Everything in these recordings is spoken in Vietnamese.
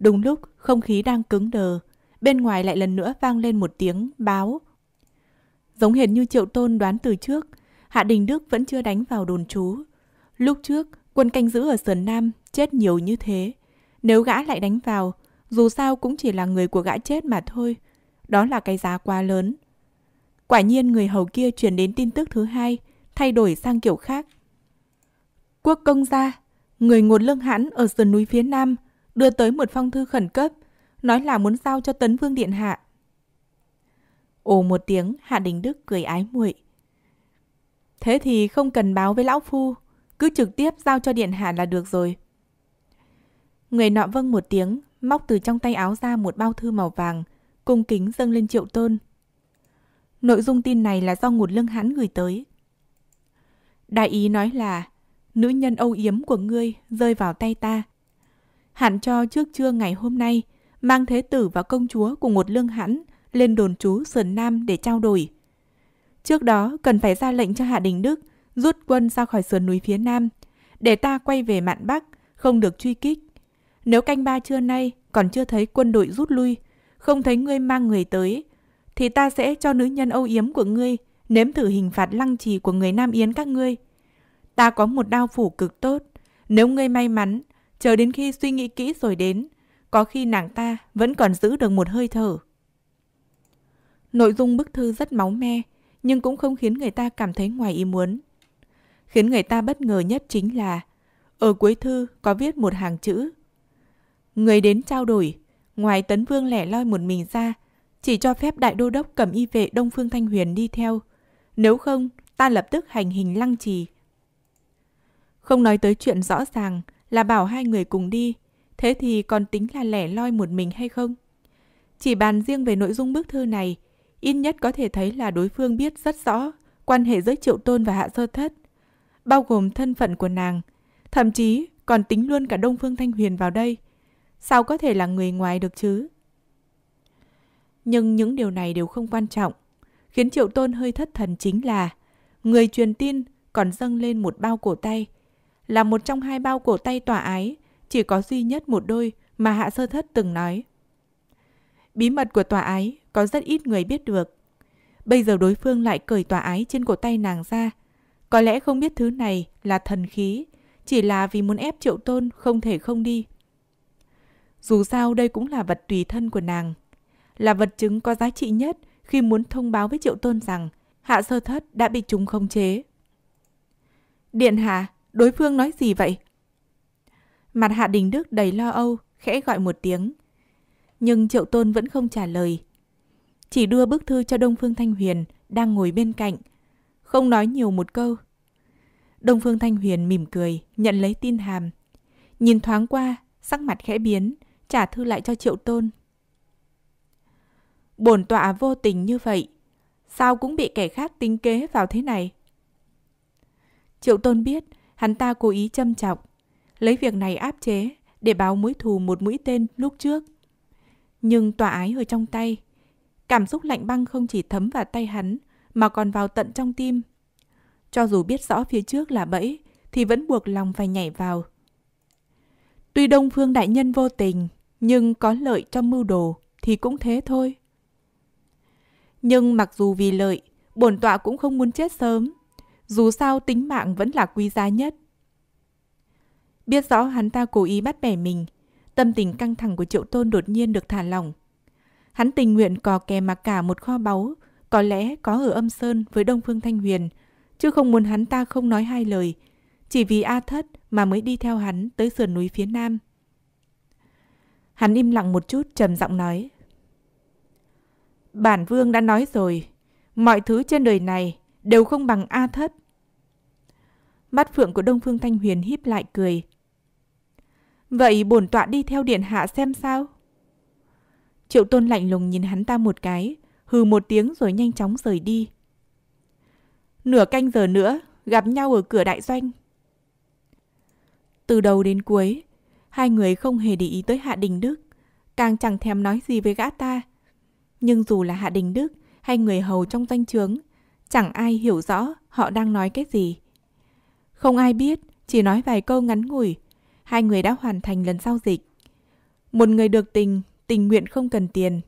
Đúng lúc không khí đang cứng đờ, bên ngoài lại lần nữa vang lên một tiếng báo. Giống hệt như Triệu Tôn đoán từ trước, Hạ Đình Đức vẫn chưa đánh vào đồn trú. Lúc trước, quân canh giữ ở Sườn Nam chết nhiều như thế. Nếu gã lại đánh vào, dù sao cũng chỉ là người của gã chết mà thôi. Đó là cái giá quá lớn. Quả nhiên người hầu kia truyền đến tin tức thứ hai, thay đổi sang kiểu khác. Quốc công gia, người ngột lương hãn ở sườn núi phía Nam, đưa tới một phong thư khẩn cấp, nói là muốn giao cho Tấn Vương Điện Hạ. Ồ một tiếng, Hạ Đình Đức cười ái muội. Thế thì không cần báo với Lão Phu, cứ trực tiếp giao cho Điện Hạ là được rồi. Người nọ vâng một tiếng, móc từ trong tay áo ra một bao thư màu vàng, cung kính dâng lên triệu tôn. Nội dung tin này là do ngụt lưng hắn gửi tới. Đại ý nói là, nữ nhân âu yếm của ngươi rơi vào tay ta, Hẳn cho trước trưa ngày hôm nay, mang thế tử và công chúa cùng một lương hãn lên đồn trú Sườn Nam để trao đổi. Trước đó, cần phải ra lệnh cho Hạ Đình Đức rút quân ra khỏi sườn núi phía Nam, để ta quay về mạn Bắc, không được truy kích. Nếu canh ba trưa nay còn chưa thấy quân đội rút lui, không thấy ngươi mang người tới, thì ta sẽ cho nữ nhân âu yếm của ngươi nếm thử hình phạt lăng trì của người Nam Yến các ngươi. Ta có một đao phủ cực tốt, nếu ngươi may mắn chờ đến khi suy nghĩ kỹ rồi đến, có khi nàng ta vẫn còn giữ được một hơi thở. Nội dung bức thư rất máu me, nhưng cũng không khiến người ta cảm thấy ngoài ý muốn. Khiến người ta bất ngờ nhất chính là ở cuối thư có viết một hàng chữ. Người đến trao đổi, ngoài tấn vương lẻ loi một mình ra, chỉ cho phép đại đô đốc cầm y vệ Đông Phương Thanh Huyền đi theo. Nếu không, ta lập tức hành hình lăng trì. Không nói tới chuyện rõ ràng, là bảo hai người cùng đi, thế thì còn tính là lẻ loi một mình hay không? Chỉ bàn riêng về nội dung bức thư này, ít nhất có thể thấy là đối phương biết rất rõ quan hệ giữa Triệu Tôn và Hạ Sơ Thất, bao gồm thân phận của nàng, thậm chí còn tính luôn cả Đông Phương Thanh Huyền vào đây. Sao có thể là người ngoài được chứ? Nhưng những điều này đều không quan trọng. Khiến Triệu Tôn hơi thất thần chính là người truyền tin còn dâng lên một bao cổ tay là một trong hai bao cổ tay tỏa ái, chỉ có duy nhất một đôi mà Hạ Sơ Thất từng nói. Bí mật của tòa ái có rất ít người biết được. Bây giờ đối phương lại cởi tòa ái trên cổ tay nàng ra. Có lẽ không biết thứ này là thần khí, chỉ là vì muốn ép triệu tôn không thể không đi. Dù sao đây cũng là vật tùy thân của nàng. Là vật chứng có giá trị nhất khi muốn thông báo với triệu tôn rằng hạ sơ thất đã bị chúng khống chế. Điện hạ, đối phương nói gì vậy? Mặt Hạ Đình Đức đầy lo âu, khẽ gọi một tiếng. Nhưng Triệu Tôn vẫn không trả lời. Chỉ đưa bức thư cho Đông Phương Thanh Huyền đang ngồi bên cạnh. Không nói nhiều một câu. Đông Phương Thanh Huyền mỉm cười, nhận lấy tin hàm. Nhìn thoáng qua, sắc mặt khẽ biến, trả thư lại cho Triệu Tôn. Bổn tọa vô tình như vậy, sao cũng bị kẻ khác tính kế vào thế này? Triệu Tôn biết hắn ta cố ý châm chọc, lấy việc này áp chế để báo mũi thù một mũi tên lúc trước. Nhưng tòa ái ở trong tay, cảm xúc lạnh băng không chỉ thấm vào tay hắn mà còn vào tận trong tim. Cho dù biết rõ phía trước là bẫy thì vẫn buộc lòng phải nhảy vào. Tuy Đông Phương Đại Nhân vô tình, nhưng có lợi cho mưu đồ thì cũng thế thôi. Nhưng mặc dù vì lợi, bổn tọa cũng không muốn chết sớm dù sao tính mạng vẫn là quý giá nhất. Biết rõ hắn ta cố ý bắt bẻ mình, tâm tình căng thẳng của triệu tôn đột nhiên được thả lỏng. Hắn tình nguyện cò kè mặc cả một kho báu, có lẽ có ở âm sơn với Đông Phương Thanh Huyền, chứ không muốn hắn ta không nói hai lời, chỉ vì A Thất mà mới đi theo hắn tới sườn núi phía nam. Hắn im lặng một chút trầm giọng nói. Bản vương đã nói rồi, mọi thứ trên đời này đều không bằng A Thất. Mắt phượng của Đông Phương Thanh Huyền híp lại cười. Vậy bổn tọa đi theo điện hạ xem sao? Triệu Tôn lạnh lùng nhìn hắn ta một cái, hừ một tiếng rồi nhanh chóng rời đi. Nửa canh giờ nữa, gặp nhau ở cửa đại doanh. Từ đầu đến cuối, hai người không hề để ý tới Hạ Đình Đức, càng chẳng thèm nói gì với gã ta. Nhưng dù là Hạ Đình Đức hay người hầu trong danh trướng, chẳng ai hiểu rõ họ đang nói cái gì. Không ai biết, chỉ nói vài câu ngắn ngủi, hai người đã hoàn thành lần giao dịch. Một người được tình, tình nguyện không cần tiền.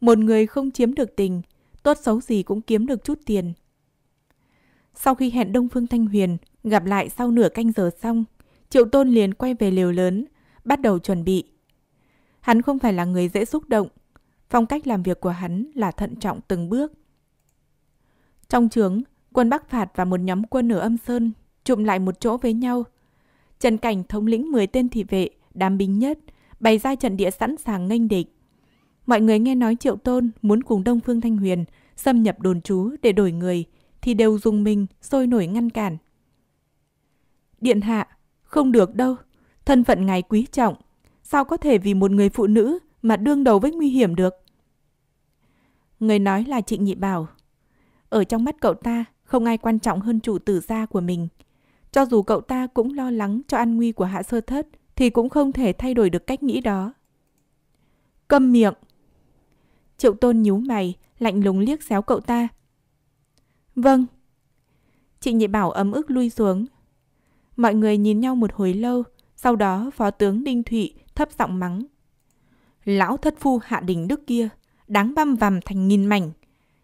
Một người không chiếm được tình, tốt xấu gì cũng kiếm được chút tiền. Sau khi hẹn Đông Phương Thanh Huyền gặp lại sau nửa canh giờ xong, Triệu Tôn liền quay về liều lớn, bắt đầu chuẩn bị. Hắn không phải là người dễ xúc động. Phong cách làm việc của hắn là thận trọng từng bước. Trong trướng, quân Bắc Phạt và một nhóm quân ở Âm Sơn trụm lại một chỗ với nhau. Trần Cảnh thống lĩnh 10 tên thị vệ, đám binh nhất, bày ra trận địa sẵn sàng nghênh địch. Mọi người nghe nói Triệu Tôn muốn cùng Đông Phương Thanh Huyền xâm nhập đồn trú để đổi người thì đều dùng mình sôi nổi ngăn cản. Điện hạ, không được đâu, thân phận ngài quý trọng, sao có thể vì một người phụ nữ mà đương đầu với nguy hiểm được? Người nói là Trịnh Nhị Bảo, ở trong mắt cậu ta, không ai quan trọng hơn chủ tử gia của mình. Cho dù cậu ta cũng lo lắng cho an nguy của hạ sơ thất, thì cũng không thể thay đổi được cách nghĩ đó. Câm miệng! Triệu tôn nhíu mày, lạnh lùng liếc xéo cậu ta. Vâng. Chị nhị bảo ấm ức lui xuống. Mọi người nhìn nhau một hồi lâu, sau đó phó tướng Đinh Thụy thấp giọng mắng. Lão thất phu hạ đình đức kia, đáng băm vằm thành nghìn mảnh.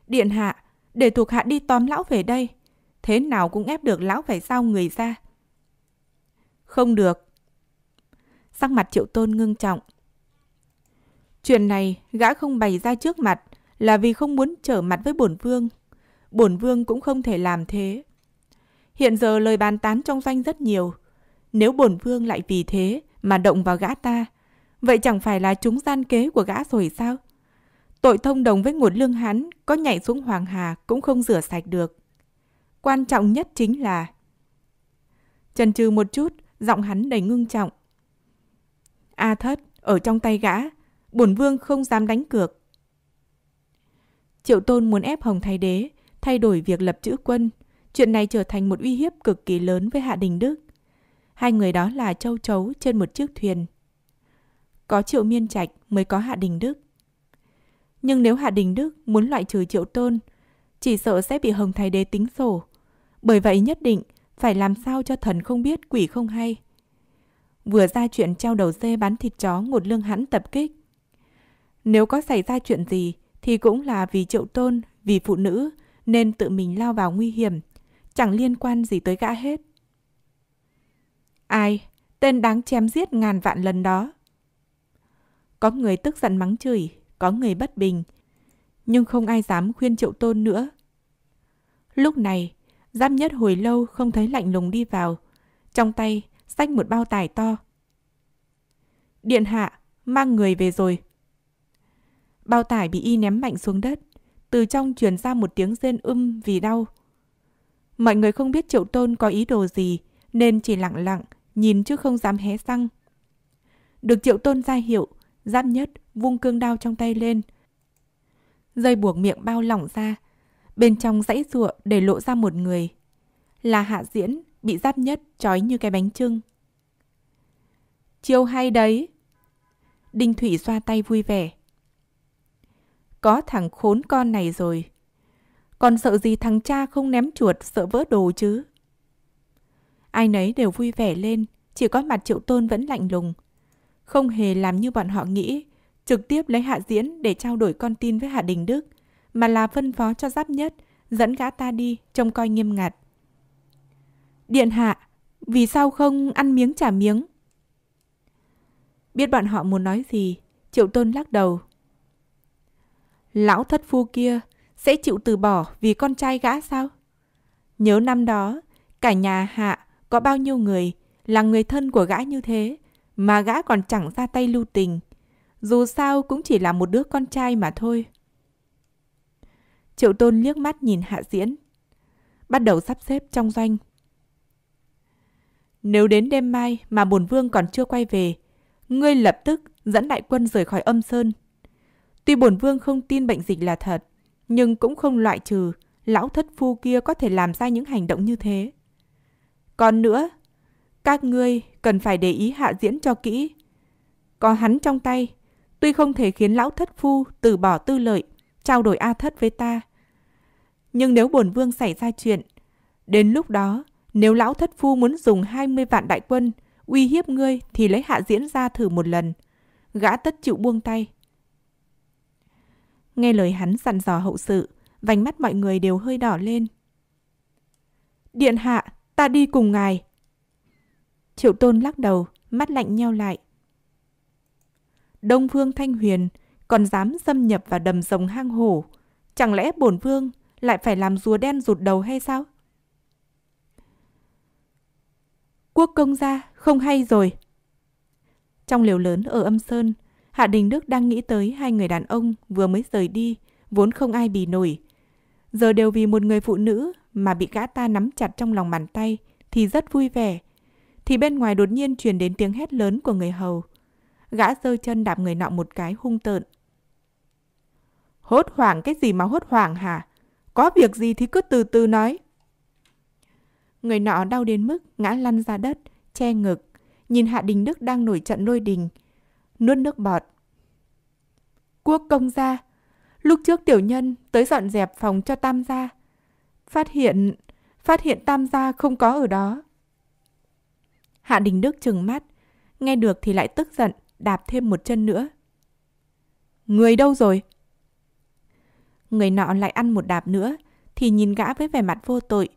Điện hạ, để thuộc hạ đi tóm lão về đây. Thế nào cũng ép được lão phải sao người ra. Không được. Sắc mặt triệu tôn ngưng trọng. Chuyện này gã không bày ra trước mặt là vì không muốn trở mặt với bổn vương. Bổn vương cũng không thể làm thế. Hiện giờ lời bàn tán trong doanh rất nhiều. Nếu bổn vương lại vì thế mà động vào gã ta, vậy chẳng phải là chúng gian kế của gã rồi sao? Tội thông đồng với nguồn lương hắn có nhảy xuống Hoàng Hà cũng không rửa sạch được. Quan trọng nhất chính là... Chần chừ một chút, giọng hắn đầy ngưng trọng. A thất, ở trong tay gã, bổn vương không dám đánh cược. Triệu tôn muốn ép Hồng Thái Đế, thay đổi việc lập chữ quân. Chuyện này trở thành một uy hiếp cực kỳ lớn với Hạ Đình Đức. Hai người đó là châu chấu trên một chiếc thuyền. Có Triệu Miên Trạch mới có Hạ Đình Đức. Nhưng nếu Hạ Đình Đức muốn loại trừ Triệu Tôn, chỉ sợ sẽ bị Hồng Thái Đế tính sổ. Bởi vậy nhất định phải làm sao cho thần không biết quỷ không hay. Vừa ra chuyện treo đầu dê bán thịt chó ngột lương hãn tập kích. Nếu có xảy ra chuyện gì thì cũng là vì Triệu Tôn, vì phụ nữ nên tự mình lao vào nguy hiểm, chẳng liên quan gì tới gã hết. Ai? Tên đáng chém giết ngàn vạn lần đó. Có người tức giận mắng chửi có người bất bình. Nhưng không ai dám khuyên triệu tôn nữa. Lúc này, giáp nhất hồi lâu không thấy lạnh lùng đi vào. Trong tay, xách một bao tải to. Điện hạ, mang người về rồi. Bao tải bị y ném mạnh xuống đất. Từ trong truyền ra một tiếng rên um vì đau. Mọi người không biết triệu tôn có ý đồ gì, nên chỉ lặng lặng, nhìn chứ không dám hé răng. Được triệu tôn ra hiệu, Giáp nhất vung cương đao trong tay lên. Dây buộc miệng bao lỏng ra. Bên trong dãy ruộng để lộ ra một người. Là hạ diễn bị giáp nhất trói như cái bánh trưng. Chiêu hay đấy. Đinh Thủy xoa tay vui vẻ. Có thằng khốn con này rồi. Còn sợ gì thằng cha không ném chuột sợ vỡ đồ chứ? Ai nấy đều vui vẻ lên, chỉ có mặt triệu tôn vẫn lạnh lùng không hề làm như bọn họ nghĩ, trực tiếp lấy Hạ Diễn để trao đổi con tin với Hạ Đình Đức, mà là phân phó cho Giáp Nhất, dẫn gã ta đi, trông coi nghiêm ngặt. Điện Hạ, vì sao không ăn miếng trả miếng? Biết bọn họ muốn nói gì, Triệu Tôn lắc đầu. Lão thất phu kia sẽ chịu từ bỏ vì con trai gã sao? Nhớ năm đó, cả nhà Hạ có bao nhiêu người là người thân của gã như thế mà gã còn chẳng ra tay lưu tình. Dù sao cũng chỉ là một đứa con trai mà thôi. Triệu Tôn liếc mắt nhìn Hạ Diễn, bắt đầu sắp xếp trong doanh. Nếu đến đêm mai mà bổn vương còn chưa quay về, ngươi lập tức dẫn đại quân rời khỏi âm sơn. Tuy bổn vương không tin bệnh dịch là thật, nhưng cũng không loại trừ lão thất phu kia có thể làm ra những hành động như thế. Còn nữa, các ngươi cần phải để ý hạ diễn cho kỹ. Có hắn trong tay, tuy không thể khiến lão thất phu từ bỏ tư lợi, trao đổi A thất với ta. Nhưng nếu bổn vương xảy ra chuyện, đến lúc đó, nếu lão thất phu muốn dùng 20 vạn đại quân uy hiếp ngươi thì lấy hạ diễn ra thử một lần. Gã tất chịu buông tay. Nghe lời hắn dặn dò hậu sự, vành mắt mọi người đều hơi đỏ lên. Điện hạ, ta đi cùng ngài, Triệu Tôn lắc đầu, mắt lạnh nheo lại. Đông Vương Thanh Huyền còn dám xâm nhập vào đầm rồng hang hổ. Chẳng lẽ bổn vương lại phải làm rùa đen rụt đầu hay sao? Quốc công gia không hay rồi. Trong liều lớn ở âm sơn, Hạ Đình Đức đang nghĩ tới hai người đàn ông vừa mới rời đi, vốn không ai bì nổi. Giờ đều vì một người phụ nữ mà bị gã ta nắm chặt trong lòng bàn tay thì rất vui vẻ thì bên ngoài đột nhiên truyền đến tiếng hét lớn của người hầu. Gã giơ chân đạp người nọ một cái hung tợn. Hốt hoảng cái gì mà hốt hoảng hả? Có việc gì thì cứ từ từ nói. Người nọ đau đến mức ngã lăn ra đất, che ngực, nhìn Hạ Đình Đức đang nổi trận lôi đình, nuốt nước bọt. Quốc công gia, lúc trước tiểu nhân tới dọn dẹp phòng cho tam gia. Phát hiện, phát hiện tam gia không có ở đó. Hạ Đình Đức trừng mắt, nghe được thì lại tức giận, đạp thêm một chân nữa. Người đâu rồi? Người nọ lại ăn một đạp nữa, thì nhìn gã với vẻ mặt vô tội,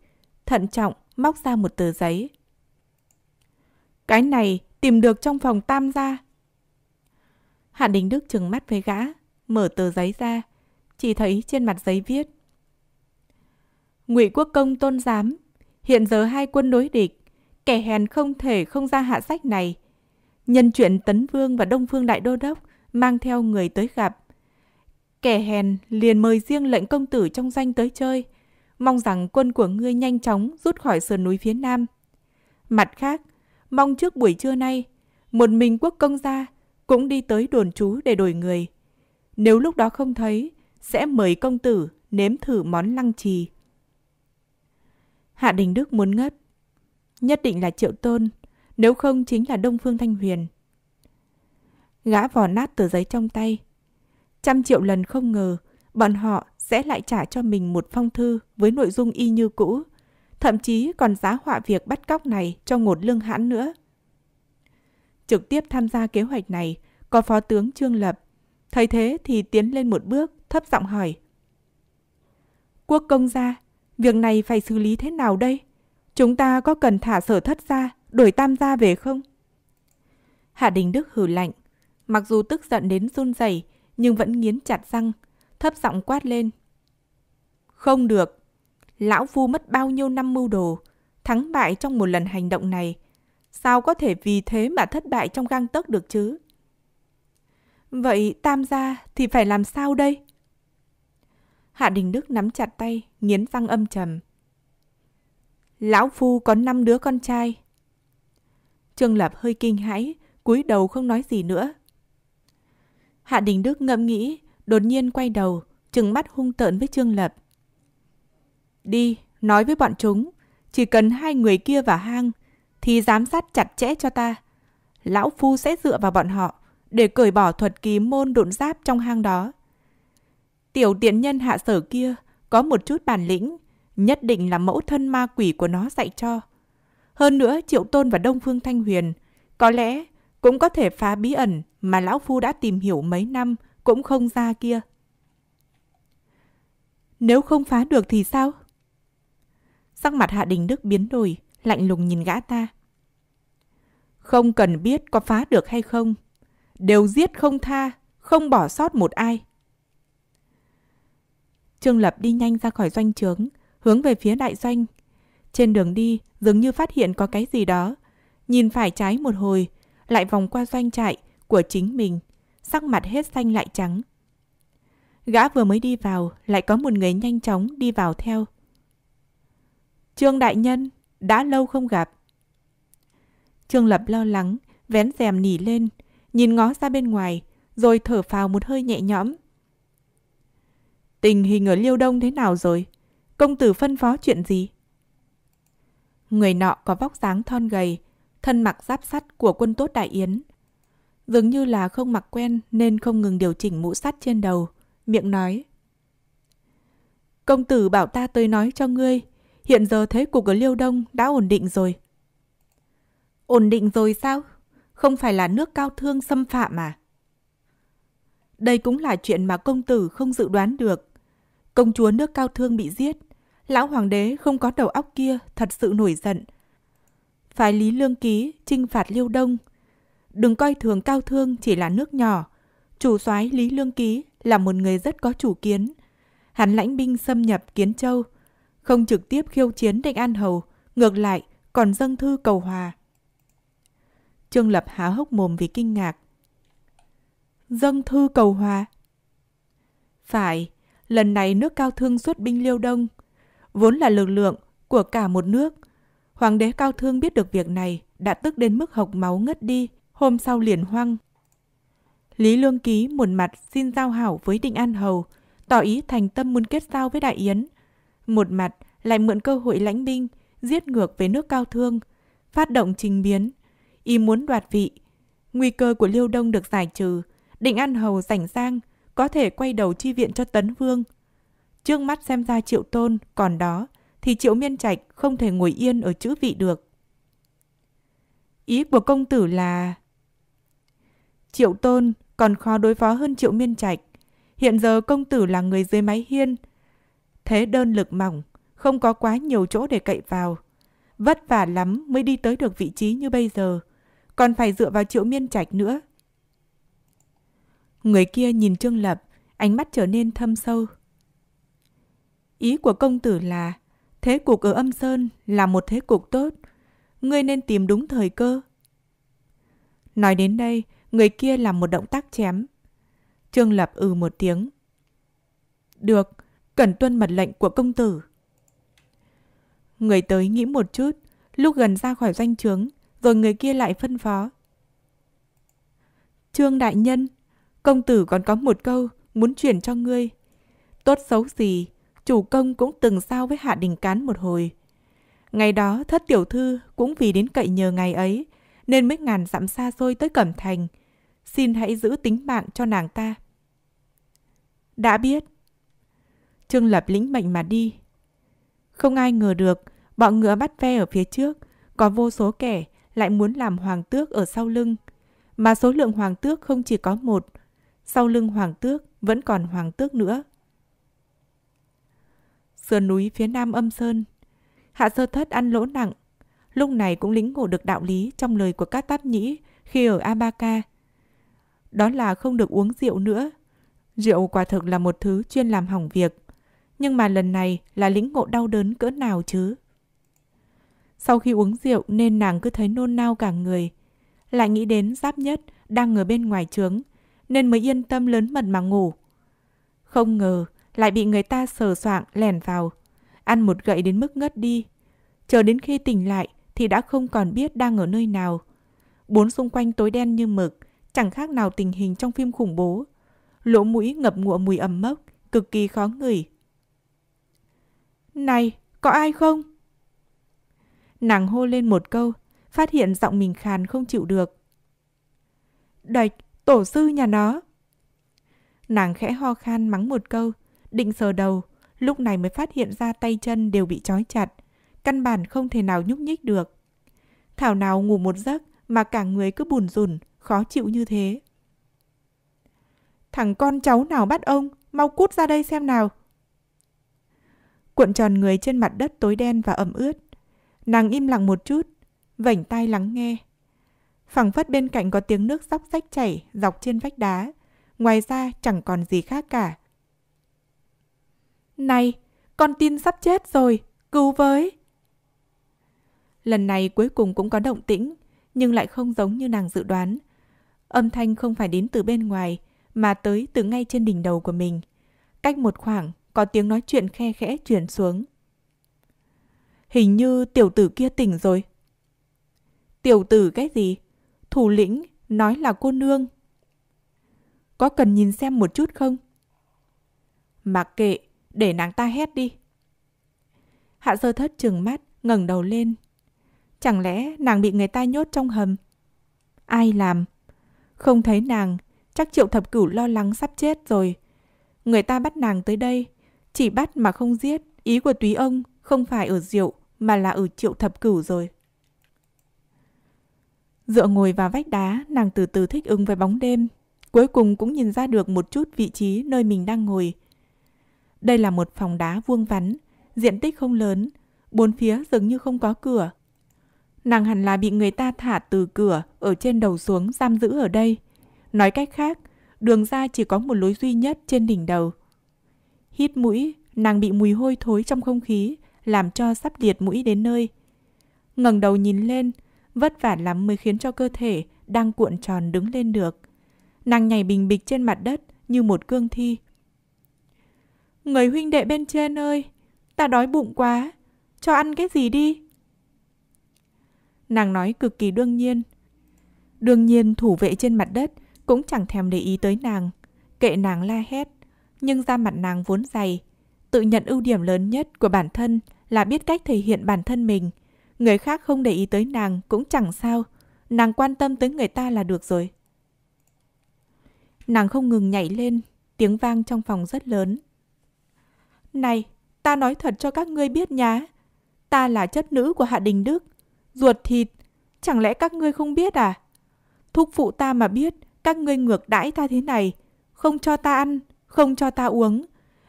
thận trọng móc ra một tờ giấy. Cái này tìm được trong phòng tam gia. Hạ Đình Đức trừng mắt với gã, mở tờ giấy ra, chỉ thấy trên mặt giấy viết. Ngụy Quốc Công tôn giám, hiện giờ hai quân đối địch, kẻ hèn không thể không ra hạ sách này. Nhân chuyện Tấn Vương và Đông Phương Đại Đô Đốc mang theo người tới gặp. Kẻ hèn liền mời riêng lệnh công tử trong danh tới chơi, mong rằng quân của ngươi nhanh chóng rút khỏi sườn núi phía nam. Mặt khác, mong trước buổi trưa nay, một mình quốc công gia cũng đi tới đồn trú để đổi người. Nếu lúc đó không thấy, sẽ mời công tử nếm thử món lăng trì. Hạ Đình Đức muốn ngất, nhất định là Triệu Tôn, nếu không chính là Đông Phương Thanh Huyền. Gã vò nát tờ giấy trong tay. Trăm triệu lần không ngờ, bọn họ sẽ lại trả cho mình một phong thư với nội dung y như cũ, thậm chí còn giá họa việc bắt cóc này cho ngột lương hãn nữa. Trực tiếp tham gia kế hoạch này có Phó tướng Trương Lập. Thấy thế thì tiến lên một bước, thấp giọng hỏi. Quốc công gia, việc này phải xử lý thế nào đây? Chúng ta có cần thả sở thất ra, đuổi tam gia về không? Hạ Đình Đức hử lạnh. Mặc dù tức giận đến run rẩy nhưng vẫn nghiến chặt răng, thấp giọng quát lên. Không được. Lão Phu mất bao nhiêu năm mưu đồ, thắng bại trong một lần hành động này. Sao có thể vì thế mà thất bại trong gang tấc được chứ? Vậy tam gia thì phải làm sao đây? Hạ Đình Đức nắm chặt tay, nghiến răng âm trầm. Lão Phu có năm đứa con trai. Trương Lập hơi kinh hãi, cúi đầu không nói gì nữa. Hạ Đình Đức ngẫm nghĩ, đột nhiên quay đầu, trừng mắt hung tợn với Trương Lập. Đi, nói với bọn chúng, chỉ cần hai người kia vào hang, thì giám sát chặt chẽ cho ta. Lão Phu sẽ dựa vào bọn họ, để cởi bỏ thuật ký môn độn giáp trong hang đó. Tiểu tiện nhân hạ sở kia có một chút bản lĩnh, nhất định là mẫu thân ma quỷ của nó dạy cho. Hơn nữa, Triệu Tôn và Đông Phương Thanh Huyền có lẽ cũng có thể phá bí ẩn mà Lão Phu đã tìm hiểu mấy năm cũng không ra kia. Nếu không phá được thì sao? Sắc mặt Hạ Đình Đức biến đổi, lạnh lùng nhìn gã ta. Không cần biết có phá được hay không. Đều giết không tha, không bỏ sót một ai. Trương Lập đi nhanh ra khỏi doanh trướng, hướng về phía đại doanh. Trên đường đi, dường như phát hiện có cái gì đó. Nhìn phải trái một hồi, lại vòng qua doanh trại của chính mình, sắc mặt hết xanh lại trắng. Gã vừa mới đi vào, lại có một người nhanh chóng đi vào theo. Trương Đại Nhân, đã lâu không gặp. Trương Lập lo lắng, vén rèm nỉ lên, nhìn ngó ra bên ngoài, rồi thở phào một hơi nhẹ nhõm. Tình hình ở Liêu Đông thế nào rồi? công tử phân phó chuyện gì? Người nọ có vóc dáng thon gầy, thân mặc giáp sắt của quân tốt Đại Yến. Dường như là không mặc quen nên không ngừng điều chỉnh mũ sắt trên đầu, miệng nói. Công tử bảo ta tới nói cho ngươi, hiện giờ thế cục ở Liêu Đông đã ổn định rồi. Ổn định rồi sao? Không phải là nước cao thương xâm phạm mà? Đây cũng là chuyện mà công tử không dự đoán được. Công chúa nước cao thương bị giết, lão hoàng đế không có đầu óc kia thật sự nổi giận. Phái Lý Lương Ký trinh phạt Liêu Đông. Đừng coi thường Cao Thương chỉ là nước nhỏ. Chủ soái Lý Lương Ký là một người rất có chủ kiến. Hắn lãnh binh xâm nhập Kiến Châu, không trực tiếp khiêu chiến Định An Hầu, ngược lại còn dâng thư cầu hòa. Trương Lập há hốc mồm vì kinh ngạc. Dâng thư cầu hòa? Phải, lần này nước cao thương xuất binh liêu đông, vốn là lực lượng của cả một nước. Hoàng đế Cao Thương biết được việc này, đã tức đến mức hộc máu ngất đi, hôm sau liền hoang. Lý Lương Ký một mặt xin giao hảo với Định An Hầu, tỏ ý thành tâm muốn kết giao với Đại Yến. Một mặt lại mượn cơ hội lãnh binh, giết ngược về nước Cao Thương, phát động trình biến, ý muốn đoạt vị. Nguy cơ của Liêu Đông được giải trừ, Định An Hầu rảnh sang, có thể quay đầu chi viện cho Tấn Vương – Trước mắt xem ra triệu tôn còn đó thì triệu miên trạch không thể ngồi yên ở chữ vị được. Ý của công tử là... Triệu tôn còn khó đối phó hơn triệu miên trạch. Hiện giờ công tử là người dưới mái hiên. Thế đơn lực mỏng, không có quá nhiều chỗ để cậy vào. Vất vả lắm mới đi tới được vị trí như bây giờ. Còn phải dựa vào triệu miên trạch nữa. Người kia nhìn Trương Lập, ánh mắt trở nên thâm sâu, Ý của công tử là thế cục ở âm sơn là một thế cục tốt. Ngươi nên tìm đúng thời cơ. Nói đến đây, người kia làm một động tác chém. Trương Lập ừ một tiếng. Được, cần tuân mật lệnh của công tử. Người tới nghĩ một chút, lúc gần ra khỏi doanh trướng, rồi người kia lại phân phó. Trương đại nhân, công tử còn có một câu muốn chuyển cho ngươi. Tốt xấu gì chủ công cũng từng sao với Hạ Đình Cán một hồi. Ngày đó, thất tiểu thư cũng vì đến cậy nhờ ngày ấy, nên mới ngàn dặm xa xôi tới Cẩm Thành. Xin hãy giữ tính mạng cho nàng ta. Đã biết. Trương Lập lĩnh mệnh mà đi. Không ai ngờ được, bọn ngựa bắt ve ở phía trước, có vô số kẻ lại muốn làm hoàng tước ở sau lưng. Mà số lượng hoàng tước không chỉ có một, sau lưng hoàng tước vẫn còn hoàng tước nữa sườn núi phía nam âm sơn. Hạ sơ thất ăn lỗ nặng, lúc này cũng lính ngộ được đạo lý trong lời của các tát nhĩ khi ở Abaka. Đó là không được uống rượu nữa. Rượu quả thực là một thứ chuyên làm hỏng việc. Nhưng mà lần này là lĩnh ngộ đau đớn cỡ nào chứ? Sau khi uống rượu nên nàng cứ thấy nôn nao cả người. Lại nghĩ đến giáp nhất đang ở bên ngoài trướng nên mới yên tâm lớn mật mà ngủ. Không ngờ lại bị người ta sờ soạng lèn vào, ăn một gậy đến mức ngất đi. Chờ đến khi tỉnh lại thì đã không còn biết đang ở nơi nào. Bốn xung quanh tối đen như mực, chẳng khác nào tình hình trong phim khủng bố. Lỗ mũi ngập ngụa mùi ẩm mốc, cực kỳ khó ngửi. Này, có ai không? Nàng hô lên một câu, phát hiện giọng mình khàn không chịu được. Đạch, tổ sư nhà nó. Nàng khẽ ho khan mắng một câu, định sờ đầu, lúc này mới phát hiện ra tay chân đều bị trói chặt, căn bản không thể nào nhúc nhích được. Thảo nào ngủ một giấc mà cả người cứ bùn rùn, khó chịu như thế. Thằng con cháu nào bắt ông, mau cút ra đây xem nào. Cuộn tròn người trên mặt đất tối đen và ẩm ướt. Nàng im lặng một chút, vảnh tai lắng nghe. Phẳng phất bên cạnh có tiếng nước sóc rách chảy dọc trên vách đá. Ngoài ra chẳng còn gì khác cả. Này, con tin sắp chết rồi, cứu với. Lần này cuối cùng cũng có động tĩnh, nhưng lại không giống như nàng dự đoán. Âm thanh không phải đến từ bên ngoài, mà tới từ ngay trên đỉnh đầu của mình. Cách một khoảng, có tiếng nói chuyện khe khẽ chuyển xuống. Hình như tiểu tử kia tỉnh rồi. Tiểu tử cái gì? Thủ lĩnh nói là cô nương. Có cần nhìn xem một chút không? Mặc kệ, để nàng ta hét đi. Hạ sơ thất trừng mắt, ngẩng đầu lên. Chẳng lẽ nàng bị người ta nhốt trong hầm? Ai làm? Không thấy nàng, chắc triệu thập cửu lo lắng sắp chết rồi. Người ta bắt nàng tới đây, chỉ bắt mà không giết. Ý của túy ông không phải ở rượu mà là ở triệu thập cửu rồi. Dựa ngồi vào vách đá, nàng từ từ thích ứng với bóng đêm. Cuối cùng cũng nhìn ra được một chút vị trí nơi mình đang ngồi – đây là một phòng đá vuông vắn, diện tích không lớn, bốn phía dường như không có cửa. Nàng hẳn là bị người ta thả từ cửa ở trên đầu xuống giam giữ ở đây. Nói cách khác, đường ra chỉ có một lối duy nhất trên đỉnh đầu. Hít mũi, nàng bị mùi hôi thối trong không khí, làm cho sắp liệt mũi đến nơi. ngẩng đầu nhìn lên, vất vả lắm mới khiến cho cơ thể đang cuộn tròn đứng lên được. Nàng nhảy bình bịch trên mặt đất như một cương thi Người huynh đệ bên trên ơi, ta đói bụng quá, cho ăn cái gì đi. Nàng nói cực kỳ đương nhiên. Đương nhiên thủ vệ trên mặt đất cũng chẳng thèm để ý tới nàng, kệ nàng la hét, nhưng da mặt nàng vốn dày, tự nhận ưu điểm lớn nhất của bản thân là biết cách thể hiện bản thân mình. Người khác không để ý tới nàng cũng chẳng sao, nàng quan tâm tới người ta là được rồi. Nàng không ngừng nhảy lên, tiếng vang trong phòng rất lớn. Này, ta nói thật cho các ngươi biết nhá. Ta là chất nữ của Hạ Đình Đức. Ruột thịt, chẳng lẽ các ngươi không biết à? Thúc phụ ta mà biết các ngươi ngược đãi ta thế này, không cho ta ăn, không cho ta uống.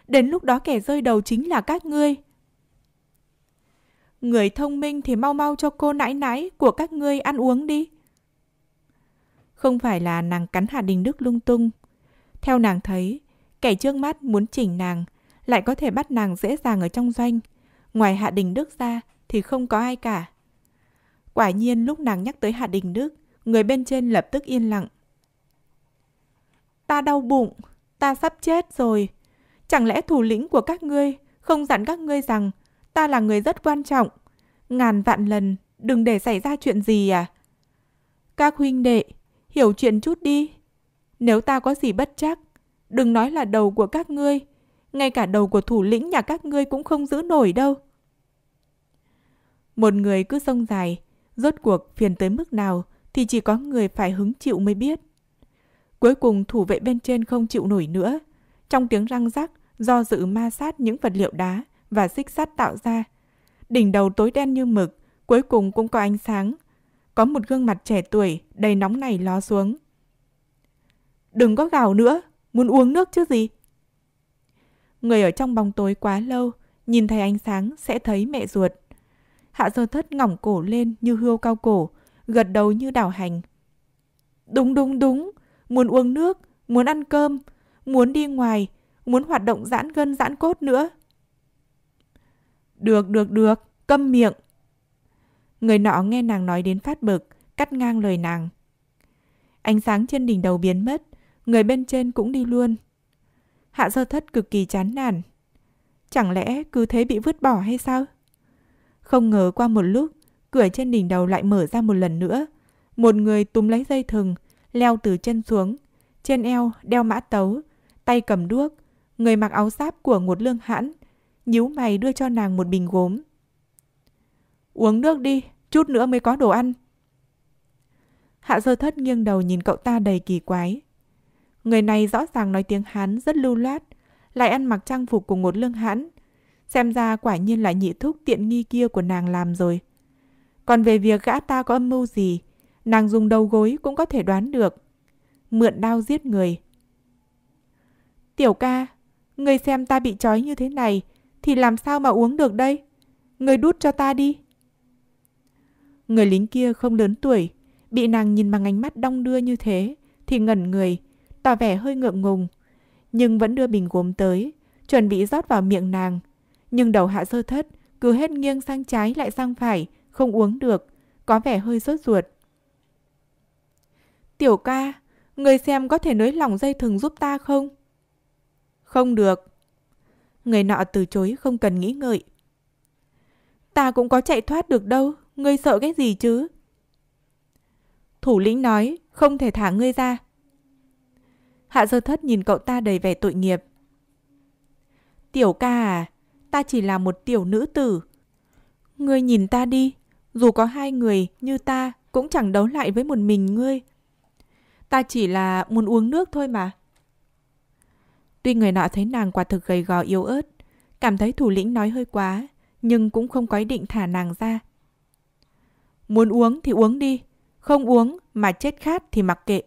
Đến lúc đó kẻ rơi đầu chính là các ngươi. Người thông minh thì mau mau cho cô nãi nãi của các ngươi ăn uống đi. Không phải là nàng cắn hạ Đình Đức lung tung. Theo nàng thấy, kẻ trước mắt muốn chỉnh nàng lại có thể bắt nàng dễ dàng ở trong doanh. Ngoài Hạ Đình Đức ra thì không có ai cả. Quả nhiên lúc nàng nhắc tới Hạ Đình Đức, người bên trên lập tức yên lặng. Ta đau bụng, ta sắp chết rồi. Chẳng lẽ thủ lĩnh của các ngươi không dặn các ngươi rằng ta là người rất quan trọng. Ngàn vạn lần đừng để xảy ra chuyện gì à? Các huynh đệ, hiểu chuyện chút đi. Nếu ta có gì bất chắc, đừng nói là đầu của các ngươi ngay cả đầu của thủ lĩnh nhà các ngươi cũng không giữ nổi đâu. Một người cứ sông dài, rốt cuộc phiền tới mức nào thì chỉ có người phải hứng chịu mới biết. Cuối cùng thủ vệ bên trên không chịu nổi nữa. Trong tiếng răng rắc do dự ma sát những vật liệu đá và xích sắt tạo ra, đỉnh đầu tối đen như mực, cuối cùng cũng có ánh sáng. Có một gương mặt trẻ tuổi đầy nóng này ló xuống. Đừng có gào nữa, muốn uống nước chứ gì? người ở trong bóng tối quá lâu, nhìn thấy ánh sáng sẽ thấy mẹ ruột. Hạ sơ thất ngỏng cổ lên như hươu cao cổ, gật đầu như đảo hành. Đúng đúng đúng, muốn uống nước, muốn ăn cơm, muốn đi ngoài, muốn hoạt động giãn gân giãn cốt nữa. Được, được, được, câm miệng. Người nọ nghe nàng nói đến phát bực, cắt ngang lời nàng. Ánh sáng trên đỉnh đầu biến mất, người bên trên cũng đi luôn. Hạ Sơ Thất cực kỳ chán nản. Chẳng lẽ cứ thế bị vứt bỏ hay sao? Không ngờ qua một lúc, cửa trên đỉnh đầu lại mở ra một lần nữa. Một người túm lấy dây thừng, leo từ chân xuống. Trên eo đeo mã tấu, tay cầm đuốc. Người mặc áo giáp của ngột lương hãn, nhíu mày đưa cho nàng một bình gốm. Uống nước đi, chút nữa mới có đồ ăn. Hạ sơ thất nghiêng đầu nhìn cậu ta đầy kỳ quái. Người này rõ ràng nói tiếng Hán rất lưu loát, lại ăn mặc trang phục của một lương hãn. Xem ra quả nhiên là nhị thúc tiện nghi kia của nàng làm rồi. Còn về việc gã ta có âm mưu gì, nàng dùng đầu gối cũng có thể đoán được. Mượn đao giết người. Tiểu ca, người xem ta bị trói như thế này, thì làm sao mà uống được đây? Người đút cho ta đi. Người lính kia không lớn tuổi, bị nàng nhìn bằng ánh mắt đong đưa như thế, thì ngẩn người, tỏ vẻ hơi ngượng ngùng, nhưng vẫn đưa bình gốm tới, chuẩn bị rót vào miệng nàng. Nhưng đầu hạ sơ thất cứ hết nghiêng sang trái lại sang phải, không uống được, có vẻ hơi sốt ruột. Tiểu ca, người xem có thể nới lỏng dây thừng giúp ta không? Không được. Người nọ từ chối không cần nghĩ ngợi. Ta cũng có chạy thoát được đâu, ngươi sợ cái gì chứ? Thủ lĩnh nói, không thể thả ngươi ra. Hạ Sơ Thất nhìn cậu ta đầy vẻ tội nghiệp. Tiểu ca à, ta chỉ là một tiểu nữ tử. Ngươi nhìn ta đi, dù có hai người như ta cũng chẳng đấu lại với một mình ngươi. Ta chỉ là muốn uống nước thôi mà. Tuy người nọ thấy nàng quả thực gầy gò yếu ớt, cảm thấy thủ lĩnh nói hơi quá, nhưng cũng không có ý định thả nàng ra. Muốn uống thì uống đi, không uống mà chết khát thì mặc kệ.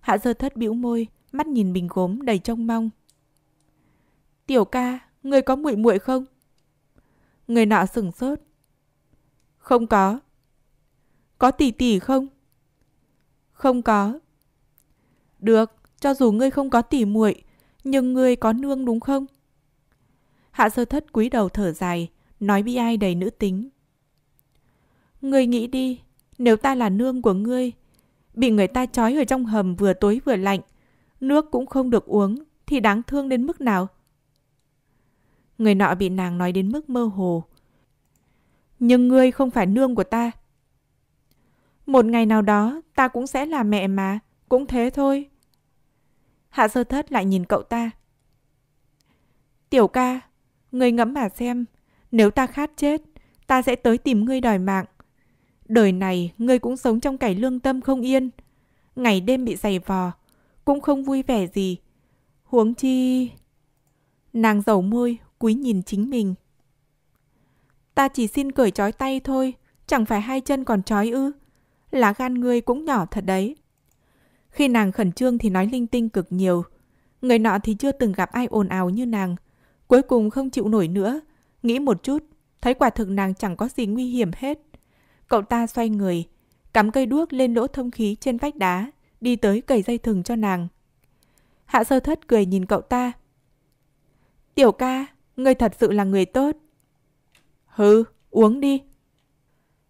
Hạ sơ thất bĩu môi, mắt nhìn bình gốm đầy trông mong. Tiểu ca, người có muội muội không? Người nọ sửng sốt. Không có. Có tỷ tỷ không? Không có. Được, cho dù ngươi không có tỷ muội, nhưng ngươi có nương đúng không? Hạ sơ thất cúi đầu thở dài, nói bi ai đầy nữ tính. Ngươi nghĩ đi, nếu ta là nương của ngươi, bị người ta trói ở trong hầm vừa tối vừa lạnh, nước cũng không được uống thì đáng thương đến mức nào. Người nọ bị nàng nói đến mức mơ hồ. Nhưng ngươi không phải nương của ta. Một ngày nào đó ta cũng sẽ là mẹ mà, cũng thế thôi. Hạ sơ thất lại nhìn cậu ta. Tiểu ca, ngươi ngẫm mà xem, nếu ta khát chết, ta sẽ tới tìm ngươi đòi mạng đời này ngươi cũng sống trong cảnh lương tâm không yên, ngày đêm bị giày vò, cũng không vui vẻ gì. Huống chi... Nàng dầu môi, cúi nhìn chính mình. Ta chỉ xin cởi trói tay thôi, chẳng phải hai chân còn trói ư. Lá gan ngươi cũng nhỏ thật đấy. Khi nàng khẩn trương thì nói linh tinh cực nhiều. Người nọ thì chưa từng gặp ai ồn ào như nàng. Cuối cùng không chịu nổi nữa. Nghĩ một chút, thấy quả thực nàng chẳng có gì nguy hiểm hết. Cậu ta xoay người, cắm cây đuốc lên lỗ thông khí trên vách đá, đi tới cầy dây thừng cho nàng. Hạ sơ thất cười nhìn cậu ta. Tiểu ca, ngươi thật sự là người tốt. Hừ, uống đi.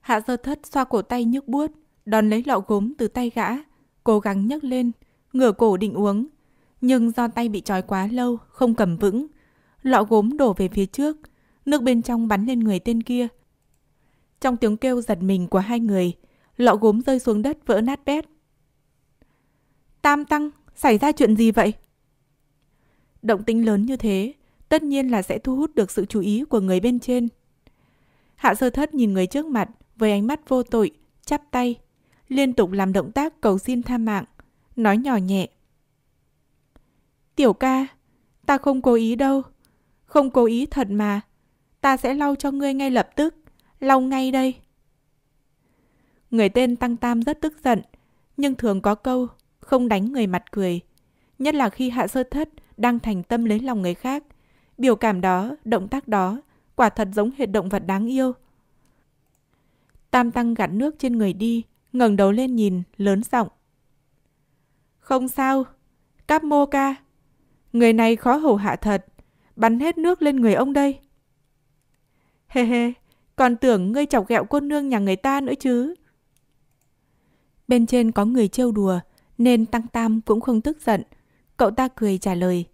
Hạ sơ thất xoa cổ tay nhức buốt, đòn lấy lọ gốm từ tay gã, cố gắng nhấc lên, ngửa cổ định uống. Nhưng do tay bị trói quá lâu, không cầm vững. Lọ gốm đổ về phía trước, nước bên trong bắn lên người tên kia, trong tiếng kêu giật mình của hai người, lọ gốm rơi xuống đất vỡ nát bét. Tam Tăng, xảy ra chuyện gì vậy? Động tính lớn như thế, tất nhiên là sẽ thu hút được sự chú ý của người bên trên. Hạ sơ thất nhìn người trước mặt với ánh mắt vô tội, chắp tay, liên tục làm động tác cầu xin tha mạng, nói nhỏ nhẹ. Tiểu ca, ta không cố ý đâu, không cố ý thật mà, ta sẽ lau cho ngươi ngay lập tức lau ngay đây. Người tên Tăng Tam rất tức giận, nhưng thường có câu không đánh người mặt cười. Nhất là khi hạ sơ thất đang thành tâm lấy lòng người khác. Biểu cảm đó, động tác đó, quả thật giống hệt động vật đáng yêu. Tam Tăng gạt nước trên người đi, ngẩng đầu lên nhìn, lớn giọng. Không sao, cáp mô ca. Người này khó hầu hạ thật, bắn hết nước lên người ông đây. he he còn tưởng ngươi chọc ghẹo cô nương nhà người ta nữa chứ. Bên trên có người trêu đùa, nên Tăng Tam cũng không tức giận. Cậu ta cười trả lời.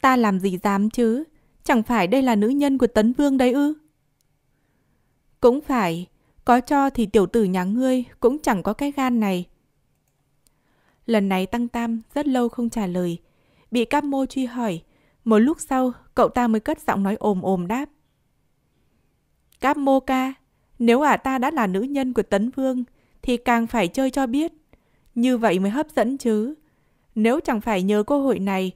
Ta làm gì dám chứ, chẳng phải đây là nữ nhân của Tấn Vương đấy ư? Cũng phải, có cho thì tiểu tử nhà ngươi cũng chẳng có cái gan này. Lần này Tăng Tam rất lâu không trả lời. Bị Cam Mô truy hỏi. Một lúc sau, cậu ta mới cất giọng nói ồm ồm đáp. Cáp mô ca, nếu ả à ta đã là nữ nhân của Tấn Vương, thì càng phải chơi cho biết. Như vậy mới hấp dẫn chứ. Nếu chẳng phải nhớ cơ hội này,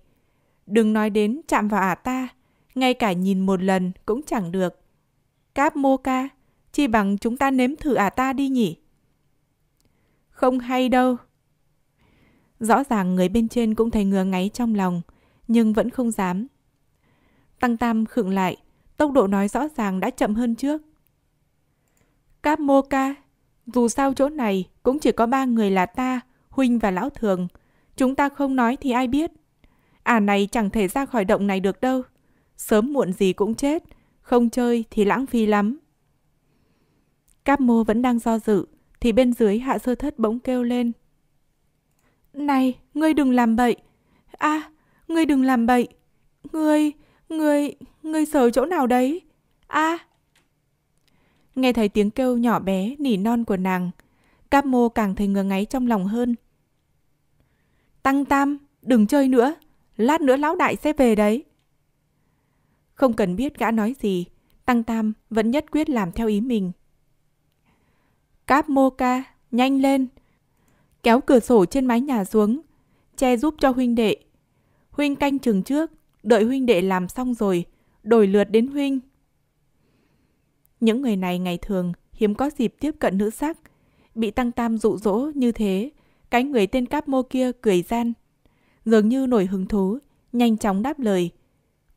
đừng nói đến chạm vào ả à ta, ngay cả nhìn một lần cũng chẳng được. Cáp mô ca, chỉ bằng chúng ta nếm thử ả à ta đi nhỉ? Không hay đâu. Rõ ràng người bên trên cũng thấy ngứa ngáy trong lòng, nhưng vẫn không dám. Tăng Tam khựng lại, Tốc độ nói rõ ràng đã chậm hơn trước. Cáp mô ca, dù sao chỗ này cũng chỉ có ba người là ta, Huynh và Lão Thường. Chúng ta không nói thì ai biết. À này chẳng thể ra khỏi động này được đâu. Sớm muộn gì cũng chết, không chơi thì lãng phí lắm. Cáp mô vẫn đang do dự, thì bên dưới hạ sơ thất bỗng kêu lên. Này, ngươi đừng làm bậy. a à, ngươi đừng làm bậy. Ngươi, người người sờ chỗ nào đấy? a à. Nghe thấy tiếng kêu nhỏ bé, nỉ non của nàng, Cáp mô càng thấy ngứa ngáy trong lòng hơn. Tăng tam, đừng chơi nữa, lát nữa lão đại sẽ về đấy. Không cần biết gã nói gì, Tăng tam vẫn nhất quyết làm theo ý mình. Cáp mô ca, nhanh lên, kéo cửa sổ trên mái nhà xuống, che giúp cho huynh đệ. Huynh canh chừng trước, đợi huynh đệ làm xong rồi, đổi lượt đến huynh. Những người này ngày thường hiếm có dịp tiếp cận nữ sắc, bị tăng tam dụ dỗ như thế, cái người tên cáp mô kia cười gian. Dường như nổi hứng thú, nhanh chóng đáp lời.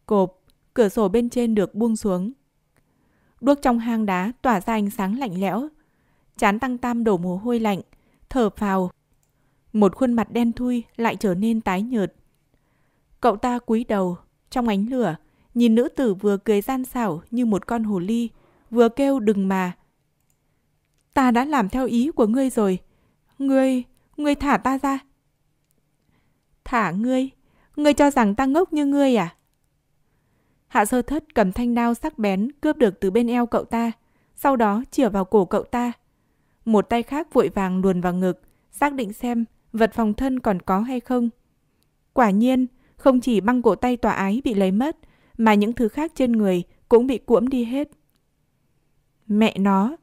Cộp, cửa sổ bên trên được buông xuống. Đuốc trong hang đá tỏa ra ánh sáng lạnh lẽo. Chán tăng tam đổ mồ hôi lạnh, thở phào. Một khuôn mặt đen thui lại trở nên tái nhợt. Cậu ta cúi đầu, trong ánh lửa, nhìn nữ tử vừa cười gian xảo như một con hồ ly, vừa kêu đừng mà. Ta đã làm theo ý của ngươi rồi. Ngươi, ngươi thả ta ra. Thả ngươi? Ngươi cho rằng ta ngốc như ngươi à? Hạ sơ thất cầm thanh đao sắc bén cướp được từ bên eo cậu ta, sau đó chĩa vào cổ cậu ta. Một tay khác vội vàng luồn vào ngực, xác định xem vật phòng thân còn có hay không. Quả nhiên, không chỉ băng cổ tay tòa ái bị lấy mất, mà những thứ khác trên người cũng bị cuỗm đi hết. Mẹ nó!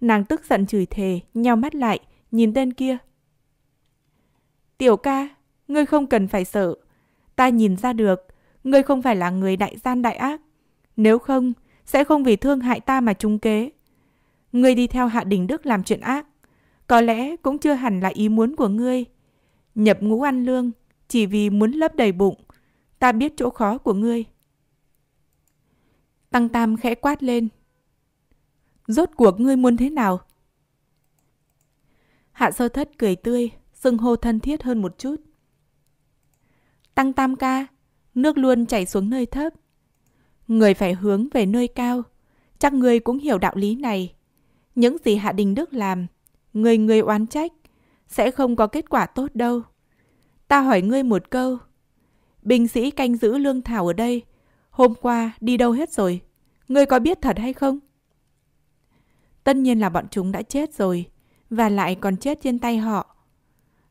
Nàng tức giận chửi thề, nhau mắt lại, nhìn tên kia. Tiểu ca, ngươi không cần phải sợ. Ta nhìn ra được, ngươi không phải là người đại gian đại ác. Nếu không, sẽ không vì thương hại ta mà trung kế. Ngươi đi theo Hạ Đình Đức làm chuyện ác. Có lẽ cũng chưa hẳn là ý muốn của ngươi. Nhập ngũ ăn lương, chỉ vì muốn lấp đầy bụng. Ta biết chỗ khó của ngươi. Tăng Tam khẽ quát lên. Rốt cuộc ngươi muốn thế nào? Hạ sơ thất cười tươi, sưng hô thân thiết hơn một chút. Tăng Tam ca, nước luôn chảy xuống nơi thấp. Người phải hướng về nơi cao. Chắc ngươi cũng hiểu đạo lý này. Những gì Hạ Đình Đức làm, người người oán trách, sẽ không có kết quả tốt đâu. Ta hỏi ngươi một câu. Binh sĩ canh giữ lương thảo ở đây, hôm qua đi đâu hết rồi? Ngươi có biết thật hay không? Tất nhiên là bọn chúng đã chết rồi, và lại còn chết trên tay họ.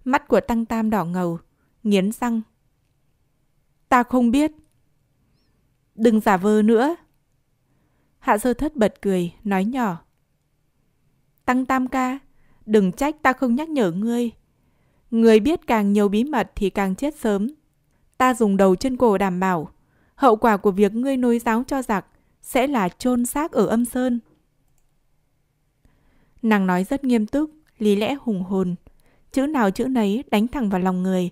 Mắt của Tăng Tam đỏ ngầu, nghiến răng. Ta không biết. Đừng giả vờ nữa. Hạ sơ thất bật cười, nói nhỏ. Tăng Tam ca, đừng trách ta không nhắc nhở ngươi. Người biết càng nhiều bí mật thì càng chết sớm. Ta dùng đầu chân cổ đảm bảo, hậu quả của việc ngươi nối giáo cho giặc sẽ là chôn xác ở âm sơn. Nàng nói rất nghiêm túc, lý lẽ hùng hồn. Chữ nào chữ nấy đánh thẳng vào lòng người.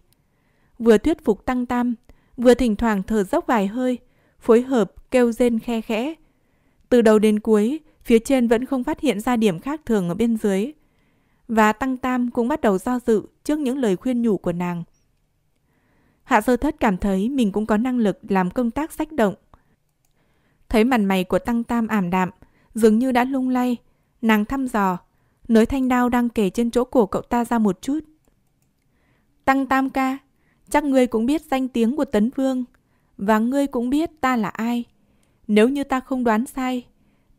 Vừa thuyết phục tăng tam, vừa thỉnh thoảng thở dốc vài hơi, phối hợp kêu rên khe khẽ. Từ đầu đến cuối, phía trên vẫn không phát hiện ra điểm khác thường ở bên dưới và Tăng Tam cũng bắt đầu do dự trước những lời khuyên nhủ của nàng. Hạ sơ thất cảm thấy mình cũng có năng lực làm công tác sách động. Thấy mặt mày của Tăng Tam ảm đạm, dường như đã lung lay, nàng thăm dò, nới thanh đao đang kể trên chỗ cổ cậu ta ra một chút. Tăng Tam ca, chắc ngươi cũng biết danh tiếng của Tấn Vương, và ngươi cũng biết ta là ai. Nếu như ta không đoán sai,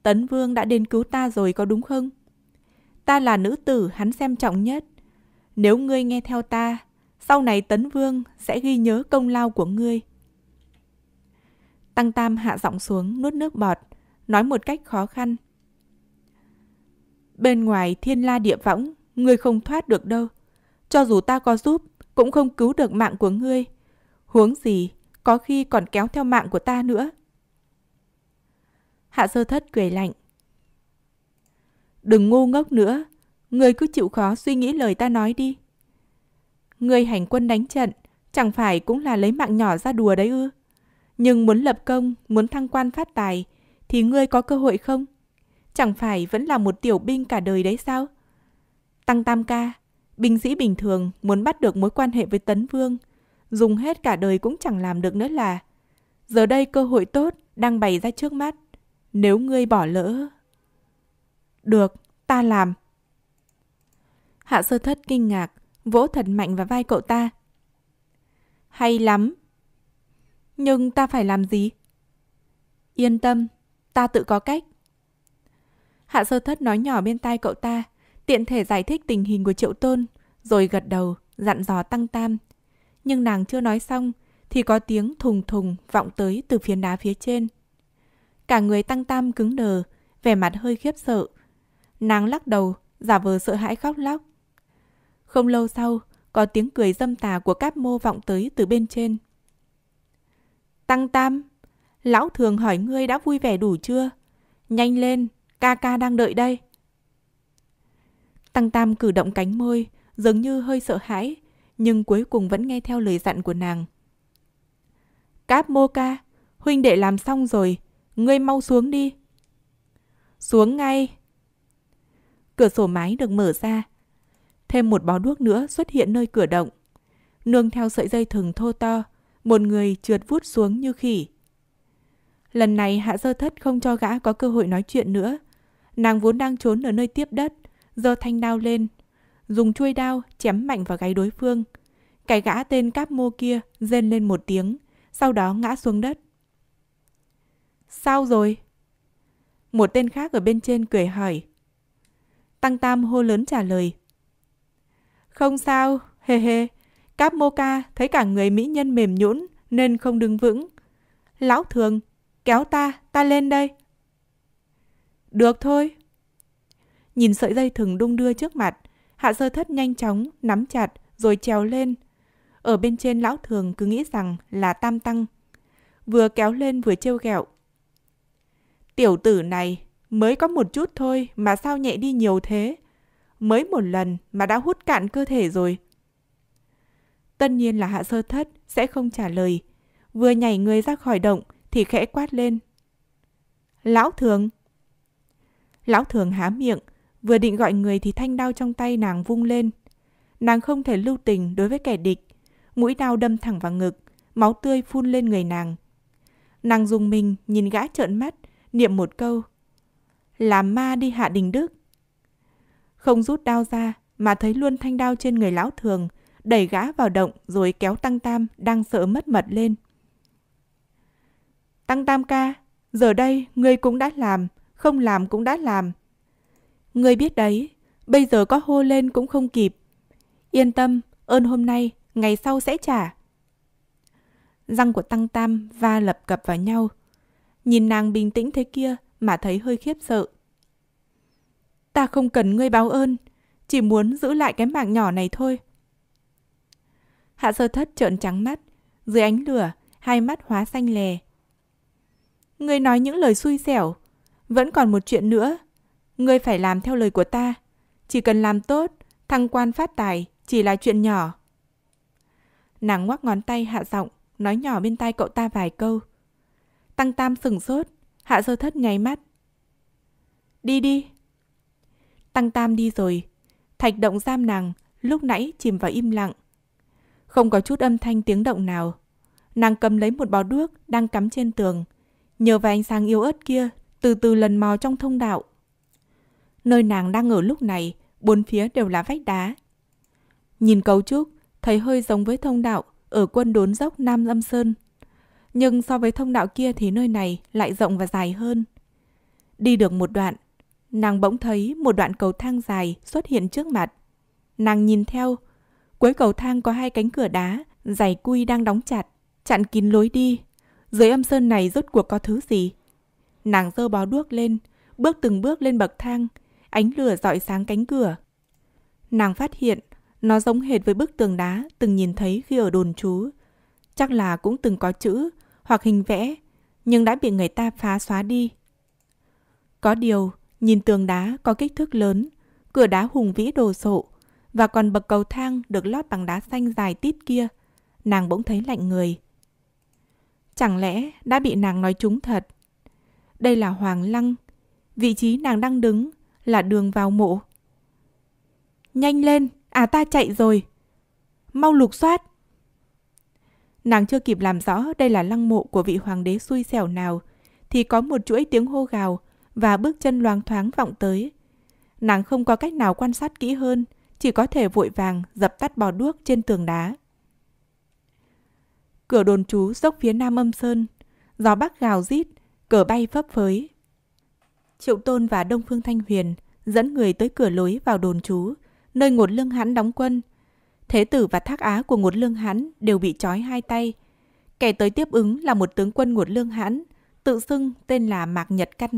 Tấn Vương đã đến cứu ta rồi có đúng không? Ta là nữ tử hắn xem trọng nhất. Nếu ngươi nghe theo ta, sau này tấn vương sẽ ghi nhớ công lao của ngươi. Tăng Tam hạ giọng xuống nuốt nước bọt, nói một cách khó khăn. Bên ngoài thiên la địa võng, ngươi không thoát được đâu. Cho dù ta có giúp, cũng không cứu được mạng của ngươi. Huống gì, có khi còn kéo theo mạng của ta nữa. Hạ sơ thất cười lạnh, Đừng ngu ngốc nữa, người cứ chịu khó suy nghĩ lời ta nói đi. Người hành quân đánh trận, chẳng phải cũng là lấy mạng nhỏ ra đùa đấy ư? Nhưng muốn lập công, muốn thăng quan phát tài, thì ngươi có cơ hội không? Chẳng phải vẫn là một tiểu binh cả đời đấy sao? Tăng Tam Ca, binh sĩ bình thường muốn bắt được mối quan hệ với Tấn Vương, dùng hết cả đời cũng chẳng làm được nữa là. Giờ đây cơ hội tốt đang bày ra trước mắt. Nếu ngươi bỏ lỡ... Được, ta làm. Hạ sơ thất kinh ngạc, vỗ thật mạnh vào vai cậu ta. Hay lắm. Nhưng ta phải làm gì? Yên tâm, ta tự có cách. Hạ sơ thất nói nhỏ bên tai cậu ta, tiện thể giải thích tình hình của triệu tôn, rồi gật đầu, dặn dò tăng tam. Nhưng nàng chưa nói xong, thì có tiếng thùng thùng vọng tới từ phiến đá phía trên. Cả người tăng tam cứng đờ, vẻ mặt hơi khiếp sợ, Nàng lắc đầu, giả vờ sợ hãi khóc lóc. Không lâu sau, có tiếng cười dâm tà của cáp mô vọng tới từ bên trên. Tăng Tam, lão thường hỏi ngươi đã vui vẻ đủ chưa? Nhanh lên, ca ca đang đợi đây. Tăng Tam cử động cánh môi, dường như hơi sợ hãi, nhưng cuối cùng vẫn nghe theo lời dặn của nàng. Cáp mô ca, huynh đệ làm xong rồi, ngươi mau xuống đi. Xuống ngay, cửa sổ mái được mở ra. Thêm một bó đuốc nữa xuất hiện nơi cửa động. Nương theo sợi dây thừng thô to, một người trượt vút xuống như khỉ. Lần này hạ sơ thất không cho gã có cơ hội nói chuyện nữa. Nàng vốn đang trốn ở nơi tiếp đất, giơ thanh đao lên. Dùng chuôi đao chém mạnh vào gáy đối phương. Cái gã tên cáp mô kia rên lên một tiếng, sau đó ngã xuống đất. Sao rồi? Một tên khác ở bên trên cười hỏi. Tăng Tam hô lớn trả lời. Không sao, hề hề. Cáp mô ca thấy cả người mỹ nhân mềm nhũn nên không đứng vững. Lão thường, kéo ta, ta lên đây. Được thôi. Nhìn sợi dây thừng đung đưa trước mặt, hạ sơ thất nhanh chóng, nắm chặt, rồi trèo lên. Ở bên trên lão thường cứ nghĩ rằng là tam tăng. Vừa kéo lên vừa trêu ghẹo. Tiểu tử này Mới có một chút thôi mà sao nhẹ đi nhiều thế? Mới một lần mà đã hút cạn cơ thể rồi. Tất nhiên là hạ sơ thất sẽ không trả lời. Vừa nhảy người ra khỏi động thì khẽ quát lên. Lão thường! Lão thường há miệng, vừa định gọi người thì thanh đao trong tay nàng vung lên. Nàng không thể lưu tình đối với kẻ địch. Mũi đao đâm thẳng vào ngực, máu tươi phun lên người nàng. Nàng dùng mình nhìn gã trợn mắt, niệm một câu là ma đi hạ đình đức. Không rút đao ra mà thấy luôn thanh đao trên người lão thường, đẩy gã vào động rồi kéo Tăng Tam đang sợ mất mật lên. Tăng Tam ca, giờ đây ngươi cũng đã làm, không làm cũng đã làm. Ngươi biết đấy, bây giờ có hô lên cũng không kịp. Yên tâm, ơn hôm nay, ngày sau sẽ trả. Răng của Tăng Tam va lập cập vào nhau. Nhìn nàng bình tĩnh thế kia, mà thấy hơi khiếp sợ. Ta không cần ngươi báo ơn, chỉ muốn giữ lại cái mạng nhỏ này thôi. Hạ sơ thất trợn trắng mắt, dưới ánh lửa, hai mắt hóa xanh lè. Ngươi nói những lời xui xẻo, vẫn còn một chuyện nữa. Ngươi phải làm theo lời của ta, chỉ cần làm tốt, thăng quan phát tài chỉ là chuyện nhỏ. Nàng ngoắc ngón tay hạ giọng, nói nhỏ bên tai cậu ta vài câu. Tăng Tam sừng sốt, Hạ sơ thất nháy mắt. Đi đi. Tăng tam đi rồi. Thạch động giam nàng, lúc nãy chìm vào im lặng. Không có chút âm thanh tiếng động nào. Nàng cầm lấy một bó đuốc đang cắm trên tường. Nhờ vào ánh sáng yếu ớt kia, từ từ lần mò trong thông đạo. Nơi nàng đang ở lúc này, bốn phía đều là vách đá. Nhìn cấu trúc, thấy hơi giống với thông đạo ở quân đốn dốc Nam Lâm Sơn nhưng so với thông đạo kia thì nơi này lại rộng và dài hơn. Đi được một đoạn, nàng bỗng thấy một đoạn cầu thang dài xuất hiện trước mặt. Nàng nhìn theo, cuối cầu thang có hai cánh cửa đá, dày cui đang đóng chặt, chặn kín lối đi. Dưới âm sơn này rốt cuộc có thứ gì? Nàng dơ bó đuốc lên, bước từng bước lên bậc thang, ánh lửa dọi sáng cánh cửa. Nàng phát hiện nó giống hệt với bức tường đá từng nhìn thấy khi ở đồn trú chắc là cũng từng có chữ hoặc hình vẽ, nhưng đã bị người ta phá xóa đi. Có điều, nhìn tường đá có kích thước lớn, cửa đá hùng vĩ đồ sộ, và còn bậc cầu thang được lót bằng đá xanh dài tít kia, nàng bỗng thấy lạnh người. Chẳng lẽ đã bị nàng nói trúng thật? Đây là Hoàng Lăng, vị trí nàng đang đứng là đường vào mộ. Nhanh lên, à ta chạy rồi. Mau lục soát. Nàng chưa kịp làm rõ đây là lăng mộ của vị hoàng đế xui xẻo nào, thì có một chuỗi tiếng hô gào và bước chân loáng thoáng vọng tới. Nàng không có cách nào quan sát kỹ hơn, chỉ có thể vội vàng dập tắt bò đuốc trên tường đá. Cửa đồn trú dốc phía nam âm sơn, gió bắc gào rít, cờ bay phấp phới. Triệu Tôn và Đông Phương Thanh Huyền dẫn người tới cửa lối vào đồn trú, nơi Ngột Lương Hãn đóng quân Thế tử và thác á của Ngột Lương Hãn đều bị trói hai tay. Kẻ tới tiếp ứng là một tướng quân Ngột Lương Hãn, tự xưng tên là Mạc Nhật Căn.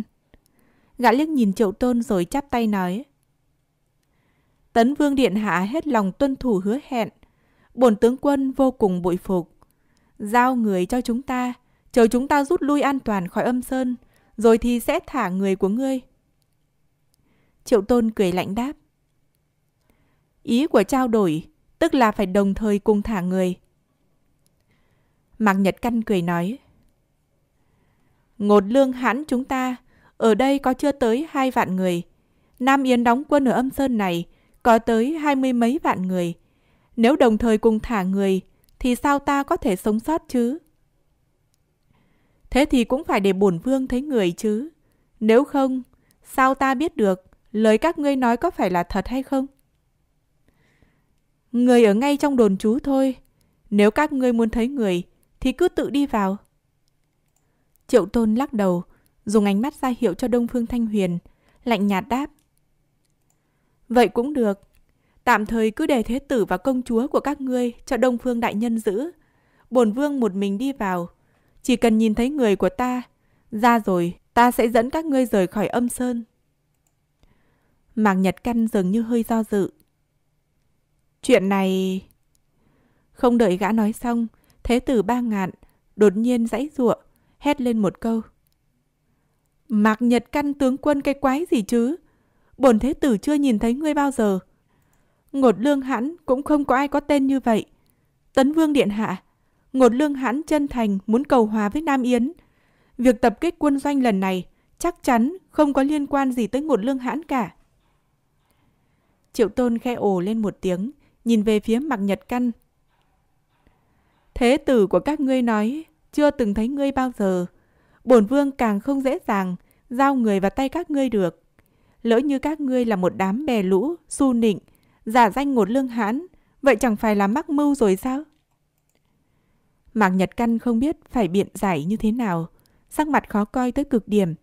Gã liếc nhìn triệu tôn rồi chắp tay nói. Tấn Vương Điện Hạ hết lòng tuân thủ hứa hẹn. Bổn tướng quân vô cùng bội phục. Giao người cho chúng ta, chờ chúng ta rút lui an toàn khỏi âm sơn, rồi thì sẽ thả người của ngươi. Triệu Tôn cười lạnh đáp. Ý của trao đổi tức là phải đồng thời cùng thả người. Mạc Nhật Căn cười nói. Ngột lương hãn chúng ta, ở đây có chưa tới hai vạn người. Nam Yến đóng quân ở âm sơn này, có tới hai mươi mấy vạn người. Nếu đồng thời cùng thả người, thì sao ta có thể sống sót chứ? Thế thì cũng phải để bổn vương thấy người chứ. Nếu không, sao ta biết được lời các ngươi nói có phải là thật hay không? Người ở ngay trong đồn trú thôi. Nếu các ngươi muốn thấy người, thì cứ tự đi vào. Triệu Tôn lắc đầu, dùng ánh mắt ra hiệu cho Đông Phương Thanh Huyền, lạnh nhạt đáp. Vậy cũng được. Tạm thời cứ để thế tử và công chúa của các ngươi cho Đông Phương Đại Nhân giữ. Bổn Vương một mình đi vào. Chỉ cần nhìn thấy người của ta, ra rồi ta sẽ dẫn các ngươi rời khỏi âm sơn. Mạc Nhật Căn dường như hơi do dự. Chuyện này... Không đợi gã nói xong, thế tử ba ngạn đột nhiên dãy giụa, hét lên một câu. Mạc Nhật Căn tướng quân cái quái gì chứ? Bổn thế tử chưa nhìn thấy ngươi bao giờ. Ngột lương hãn cũng không có ai có tên như vậy. Tấn Vương Điện Hạ, Ngột lương hãn chân thành muốn cầu hòa với Nam Yến. Việc tập kích quân doanh lần này chắc chắn không có liên quan gì tới Ngột lương hãn cả. Triệu Tôn khe ồ lên một tiếng, nhìn về phía mặc nhật căn. Thế tử của các ngươi nói, chưa từng thấy ngươi bao giờ. Bổn vương càng không dễ dàng, giao người vào tay các ngươi được. Lỡ như các ngươi là một đám bè lũ, su nịnh, giả danh ngột lương hãn, vậy chẳng phải là mắc mưu rồi sao? Mạc Nhật Căn không biết phải biện giải như thế nào, sắc mặt khó coi tới cực điểm.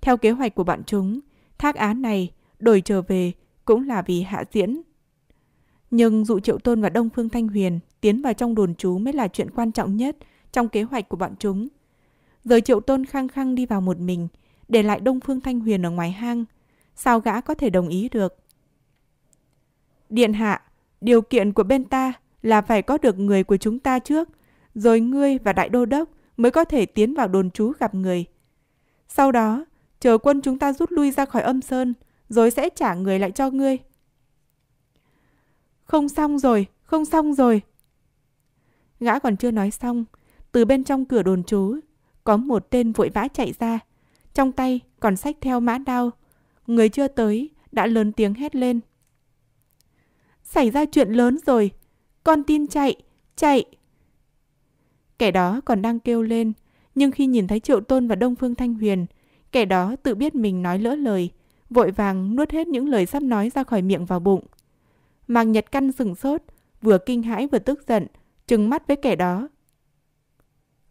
Theo kế hoạch của bọn chúng, thác án này đổi trở về cũng là vì hạ diễn nhưng dụ Triệu Tôn và Đông Phương Thanh Huyền tiến vào trong đồn trú mới là chuyện quan trọng nhất trong kế hoạch của bọn chúng. Giờ Triệu Tôn khăng khăng đi vào một mình, để lại Đông Phương Thanh Huyền ở ngoài hang. Sao gã có thể đồng ý được? Điện hạ, điều kiện của bên ta là phải có được người của chúng ta trước, rồi ngươi và đại đô đốc mới có thể tiến vào đồn trú gặp người. Sau đó, chờ quân chúng ta rút lui ra khỏi âm sơn, rồi sẽ trả người lại cho ngươi. Không xong rồi, không xong rồi. Gã còn chưa nói xong, từ bên trong cửa đồn trú, có một tên vội vã chạy ra, trong tay còn sách theo mã đao. Người chưa tới đã lớn tiếng hét lên. Xảy ra chuyện lớn rồi, con tin chạy, chạy. Kẻ đó còn đang kêu lên, nhưng khi nhìn thấy Triệu Tôn và Đông Phương Thanh Huyền, kẻ đó tự biết mình nói lỡ lời, vội vàng nuốt hết những lời sắp nói ra khỏi miệng vào bụng. Mang Nhật Căn sừng sốt, vừa kinh hãi vừa tức giận, trừng mắt với kẻ đó.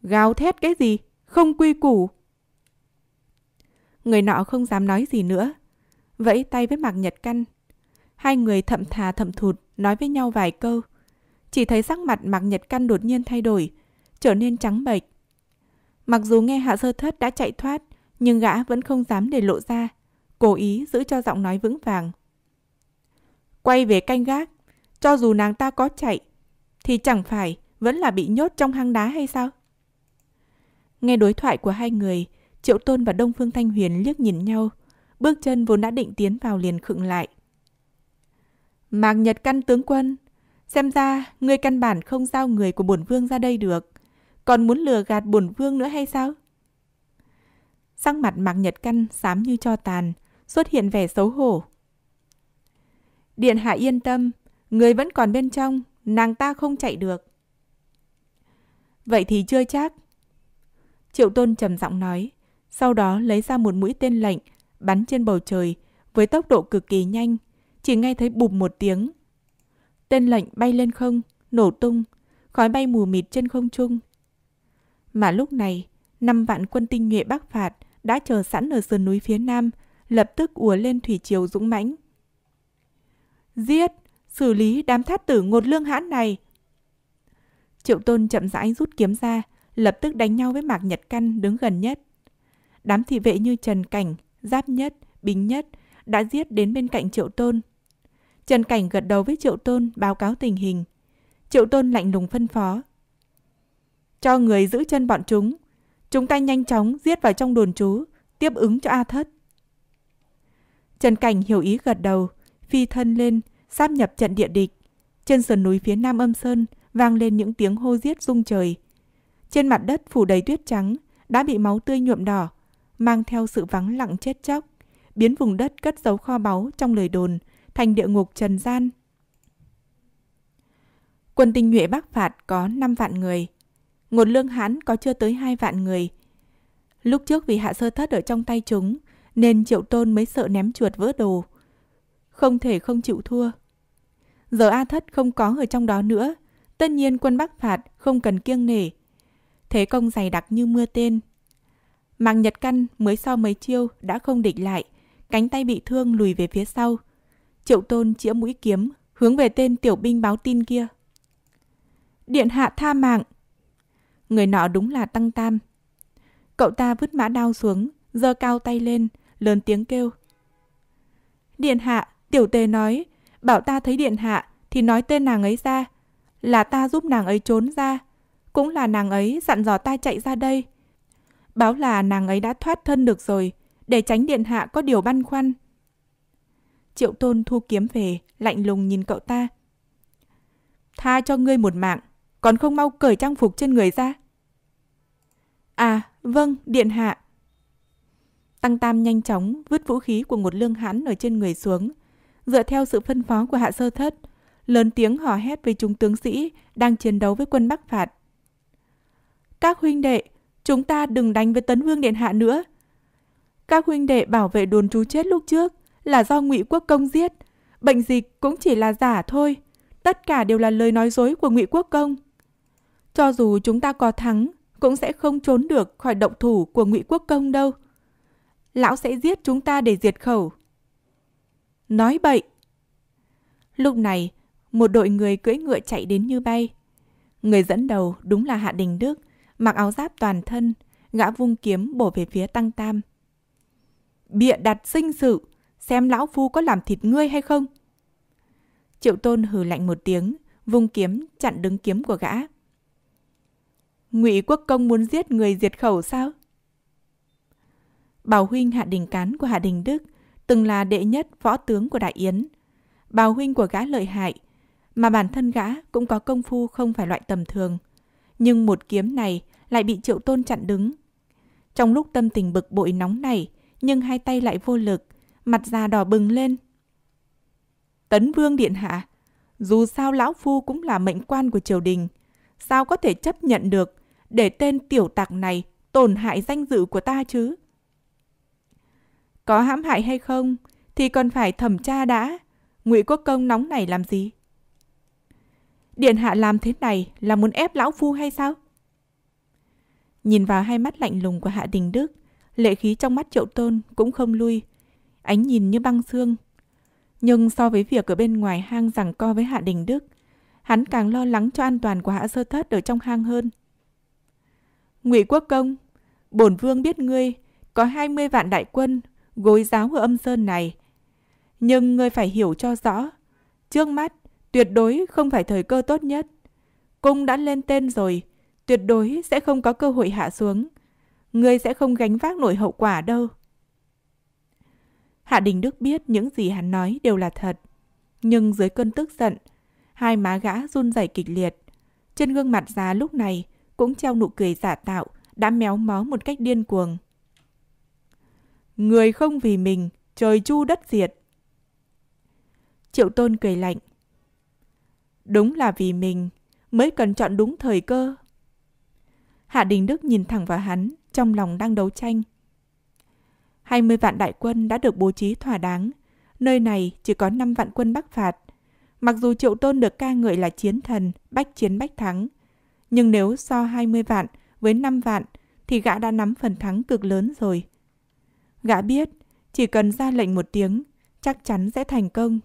Gào thét cái gì? Không quy củ. Người nọ không dám nói gì nữa. Vẫy tay với Mạc Nhật Căn. Hai người thậm thà thậm thụt nói với nhau vài câu. Chỉ thấy sắc mặt Mạc Nhật Căn đột nhiên thay đổi, trở nên trắng bệch. Mặc dù nghe Hạ Sơ Thất đã chạy thoát, nhưng gã vẫn không dám để lộ ra, cố ý giữ cho giọng nói vững vàng quay về canh gác, cho dù nàng ta có chạy, thì chẳng phải vẫn là bị nhốt trong hang đá hay sao? Nghe đối thoại của hai người, Triệu Tôn và Đông Phương Thanh Huyền liếc nhìn nhau, bước chân vốn đã định tiến vào liền khựng lại. Mạc Nhật Căn tướng quân, xem ra ngươi căn bản không giao người của bổn vương ra đây được, còn muốn lừa gạt bổn vương nữa hay sao? Sắc mặt Mạc Nhật Căn xám như cho tàn, xuất hiện vẻ xấu hổ, Điện hạ yên tâm, người vẫn còn bên trong, nàng ta không chạy được. Vậy thì chưa chắc. Triệu Tôn trầm giọng nói, sau đó lấy ra một mũi tên lệnh, bắn trên bầu trời với tốc độ cực kỳ nhanh, chỉ nghe thấy bụp một tiếng. Tên lệnh bay lên không, nổ tung, khói bay mù mịt trên không trung. Mà lúc này, năm vạn quân tinh nhuệ Bắc phạt đã chờ sẵn ở sườn núi phía nam, lập tức ùa lên thủy triều dũng mãnh giết, xử lý đám thát tử ngột lương hãn này. Triệu Tôn chậm rãi rút kiếm ra, lập tức đánh nhau với Mạc Nhật Căn đứng gần nhất. Đám thị vệ như Trần Cảnh, Giáp Nhất, Bính Nhất đã giết đến bên cạnh Triệu Tôn. Trần Cảnh gật đầu với Triệu Tôn báo cáo tình hình. Triệu Tôn lạnh lùng phân phó. Cho người giữ chân bọn chúng. Chúng ta nhanh chóng giết vào trong đồn trú, tiếp ứng cho A Thất. Trần Cảnh hiểu ý gật đầu, phi thân lên, sáp nhập trận địa địch. Trên sườn núi phía nam âm sơn vang lên những tiếng hô giết rung trời. Trên mặt đất phủ đầy tuyết trắng, đã bị máu tươi nhuộm đỏ, mang theo sự vắng lặng chết chóc, biến vùng đất cất giấu kho báu trong lời đồn thành địa ngục trần gian. Quân tinh nhuệ Bắc phạt có 5 vạn người, nguồn Lương Hán có chưa tới 2 vạn người. Lúc trước vì Hạ Sơ Thất ở trong tay chúng, nên Triệu Tôn mới sợ ném chuột vỡ đồ không thể không chịu thua. Giờ A Thất không có ở trong đó nữa, tất nhiên quân Bắc phạt không cần kiêng nể. Thế công dày đặc như mưa tên. Mạng Nhật Căn mới sau mấy chiêu đã không địch lại, cánh tay bị thương lùi về phía sau. Triệu Tôn chĩa mũi kiếm, hướng về tên tiểu binh báo tin kia. Điện hạ tha mạng. Người nọ đúng là Tăng Tam. Cậu ta vứt mã đao xuống, giơ cao tay lên, lớn tiếng kêu. Điện hạ, Tiểu tề nói, bảo ta thấy điện hạ thì nói tên nàng ấy ra. Là ta giúp nàng ấy trốn ra. Cũng là nàng ấy dặn dò ta chạy ra đây. Báo là nàng ấy đã thoát thân được rồi, để tránh điện hạ có điều băn khoăn. Triệu tôn thu kiếm về, lạnh lùng nhìn cậu ta. Tha cho ngươi một mạng, còn không mau cởi trang phục trên người ra. À, vâng, điện hạ. Tăng Tam nhanh chóng vứt vũ khí của một lương hán ở trên người xuống, dựa theo sự phân phó của hạ sơ thất, lớn tiếng hò hét với chúng tướng sĩ đang chiến đấu với quân Bắc Phạt. Các huynh đệ, chúng ta đừng đánh với Tấn Vương Điện Hạ nữa. Các huynh đệ bảo vệ đồn trú chết lúc trước là do ngụy quốc công giết, bệnh dịch cũng chỉ là giả thôi, tất cả đều là lời nói dối của ngụy quốc công. Cho dù chúng ta có thắng, cũng sẽ không trốn được khỏi động thủ của ngụy quốc công đâu. Lão sẽ giết chúng ta để diệt khẩu nói bậy. Lúc này, một đội người cưỡi ngựa chạy đến như bay. Người dẫn đầu đúng là Hạ Đình Đức, mặc áo giáp toàn thân, gã vung kiếm bổ về phía Tăng Tam. Bịa đặt sinh sự, xem lão phu có làm thịt ngươi hay không. Triệu Tôn hừ lạnh một tiếng, vung kiếm chặn đứng kiếm của gã. Ngụy Quốc công muốn giết người diệt khẩu sao? Bảo huynh Hạ Đình Cán của Hạ Đình Đức từng là đệ nhất võ tướng của Đại Yến. Bào huynh của gã lợi hại, mà bản thân gã cũng có công phu không phải loại tầm thường. Nhưng một kiếm này lại bị triệu tôn chặn đứng. Trong lúc tâm tình bực bội nóng này, nhưng hai tay lại vô lực, mặt da đỏ bừng lên. Tấn Vương Điện Hạ, dù sao Lão Phu cũng là mệnh quan của triều đình, sao có thể chấp nhận được để tên tiểu tặc này tổn hại danh dự của ta chứ? có hãm hại hay không thì còn phải thẩm tra đã. Ngụy Quốc Công nóng này làm gì? Điện hạ làm thế này là muốn ép lão phu hay sao? Nhìn vào hai mắt lạnh lùng của Hạ Đình Đức, lệ khí trong mắt Triệu Tôn cũng không lui, ánh nhìn như băng xương. Nhưng so với việc ở bên ngoài hang rằng co với Hạ Đình Đức, hắn càng lo lắng cho an toàn của Hạ Sơ Thất ở trong hang hơn. Ngụy Quốc Công, bổn vương biết ngươi có hai mươi vạn đại quân gối giáo ở âm sơn này. Nhưng ngươi phải hiểu cho rõ, trước mắt tuyệt đối không phải thời cơ tốt nhất. Cung đã lên tên rồi, tuyệt đối sẽ không có cơ hội hạ xuống. Ngươi sẽ không gánh vác nổi hậu quả đâu. Hạ Đình Đức biết những gì hắn nói đều là thật. Nhưng dưới cơn tức giận, hai má gã run rẩy kịch liệt. Trên gương mặt già lúc này cũng treo nụ cười giả tạo, đã méo mó một cách điên cuồng. Người không vì mình, trời chu đất diệt. Triệu Tôn cười lạnh. Đúng là vì mình, mới cần chọn đúng thời cơ. Hạ Đình Đức nhìn thẳng vào hắn, trong lòng đang đấu tranh. 20 vạn đại quân đã được bố trí thỏa đáng, nơi này chỉ có 5 vạn quân Bắc phạt. Mặc dù Triệu Tôn được ca ngợi là chiến thần, bách chiến bách thắng, nhưng nếu so 20 vạn với 5 vạn thì gã đã nắm phần thắng cực lớn rồi. Gã biết, chỉ cần ra lệnh một tiếng, chắc chắn sẽ thành công.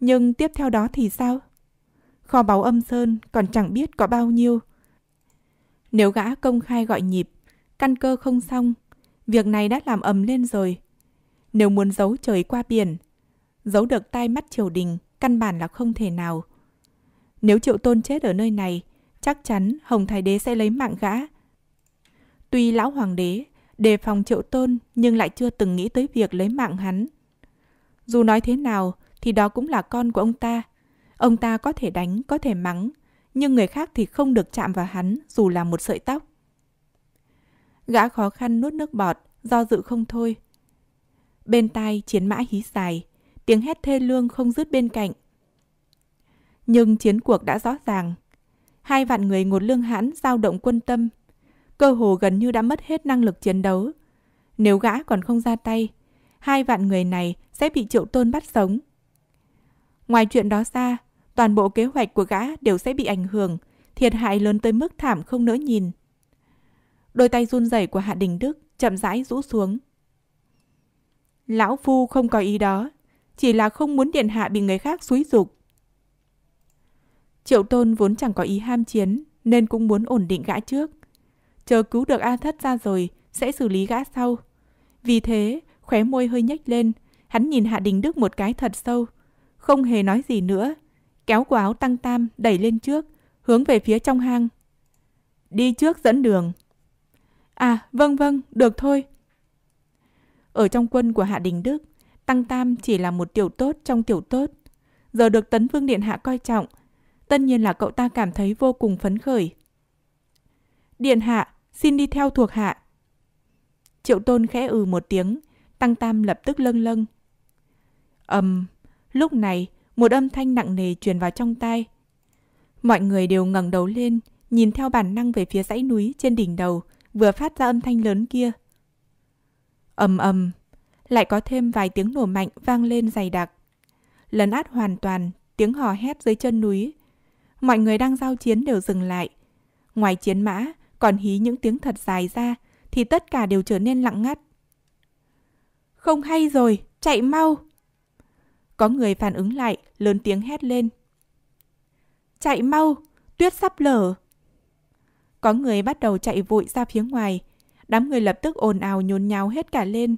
Nhưng tiếp theo đó thì sao? Kho báu âm sơn còn chẳng biết có bao nhiêu. Nếu gã công khai gọi nhịp, căn cơ không xong, việc này đã làm ầm lên rồi. Nếu muốn giấu trời qua biển, giấu được tai mắt triều đình, căn bản là không thể nào. Nếu triệu tôn chết ở nơi này, chắc chắn Hồng Thái Đế sẽ lấy mạng gã. Tuy lão hoàng đế đề phòng triệu tôn nhưng lại chưa từng nghĩ tới việc lấy mạng hắn. Dù nói thế nào thì đó cũng là con của ông ta. Ông ta có thể đánh, có thể mắng, nhưng người khác thì không được chạm vào hắn dù là một sợi tóc. Gã khó khăn nuốt nước bọt, do dự không thôi. Bên tai chiến mã hí dài, tiếng hét thê lương không dứt bên cạnh. Nhưng chiến cuộc đã rõ ràng. Hai vạn người ngột lương hãn giao động quân tâm cơ hồ gần như đã mất hết năng lực chiến đấu. Nếu gã còn không ra tay, hai vạn người này sẽ bị triệu tôn bắt sống. Ngoài chuyện đó ra, toàn bộ kế hoạch của gã đều sẽ bị ảnh hưởng, thiệt hại lớn tới mức thảm không nỡ nhìn. Đôi tay run rẩy của Hạ Đình Đức chậm rãi rũ xuống. Lão Phu không có ý đó, chỉ là không muốn Điện Hạ bị người khác xúi dục. Triệu Tôn vốn chẳng có ý ham chiến, nên cũng muốn ổn định gã trước chờ cứu được A Thất ra rồi, sẽ xử lý gã sau. Vì thế, khóe môi hơi nhếch lên, hắn nhìn Hạ Đình Đức một cái thật sâu. Không hề nói gì nữa, kéo quả áo tăng tam đẩy lên trước, hướng về phía trong hang. Đi trước dẫn đường. À, vâng vâng, được thôi. Ở trong quân của Hạ Đình Đức, Tăng Tam chỉ là một tiểu tốt trong tiểu tốt. Giờ được Tấn Vương Điện Hạ coi trọng, tất nhiên là cậu ta cảm thấy vô cùng phấn khởi. Điện Hạ, xin đi theo thuộc hạ. Triệu tôn khẽ ừ một tiếng, tăng tam lập tức lâng lâng. ầm, lúc này một âm thanh nặng nề truyền vào trong tai. Mọi người đều ngẩng đầu lên, nhìn theo bản năng về phía dãy núi trên đỉnh đầu, vừa phát ra âm thanh lớn kia. ầm um, ầm, lại có thêm vài tiếng nổ mạnh vang lên dày đặc. Lấn át hoàn toàn tiếng hò hét dưới chân núi. Mọi người đang giao chiến đều dừng lại. Ngoài chiến mã, còn hí những tiếng thật dài ra, thì tất cả đều trở nên lặng ngắt. Không hay rồi, chạy mau! Có người phản ứng lại, lớn tiếng hét lên. Chạy mau, tuyết sắp lở! Có người bắt đầu chạy vội ra phía ngoài, đám người lập tức ồn ào nhốn nháo hết cả lên.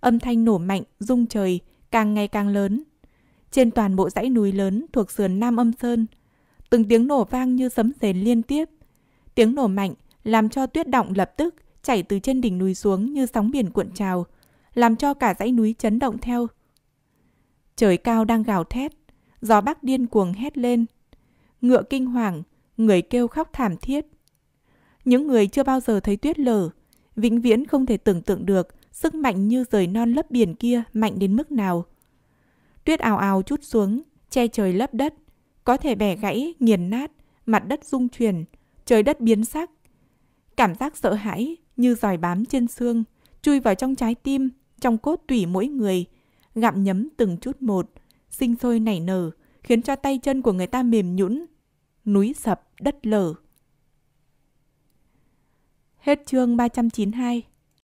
Âm thanh nổ mạnh, rung trời, càng ngày càng lớn. Trên toàn bộ dãy núi lớn thuộc sườn Nam Âm Sơn, từng tiếng nổ vang như sấm rền liên tiếp. Tiếng nổ mạnh làm cho tuyết động lập tức chảy từ trên đỉnh núi xuống như sóng biển cuộn trào, làm cho cả dãy núi chấn động theo. Trời cao đang gào thét, gió bắc điên cuồng hét lên. Ngựa kinh hoàng, người kêu khóc thảm thiết. Những người chưa bao giờ thấy tuyết lở, vĩnh viễn không thể tưởng tượng được sức mạnh như rời non lấp biển kia mạnh đến mức nào. Tuyết ào ào chút xuống, che trời lấp đất, có thể bẻ gãy, nghiền nát, mặt đất rung chuyển, trời đất biến sắc, Cảm giác sợ hãi như giòi bám trên xương, chui vào trong trái tim, trong cốt tủy mỗi người, gặm nhấm từng chút một, sinh sôi nảy nở, khiến cho tay chân của người ta mềm nhũn, núi sập, đất lở. Hết chương 392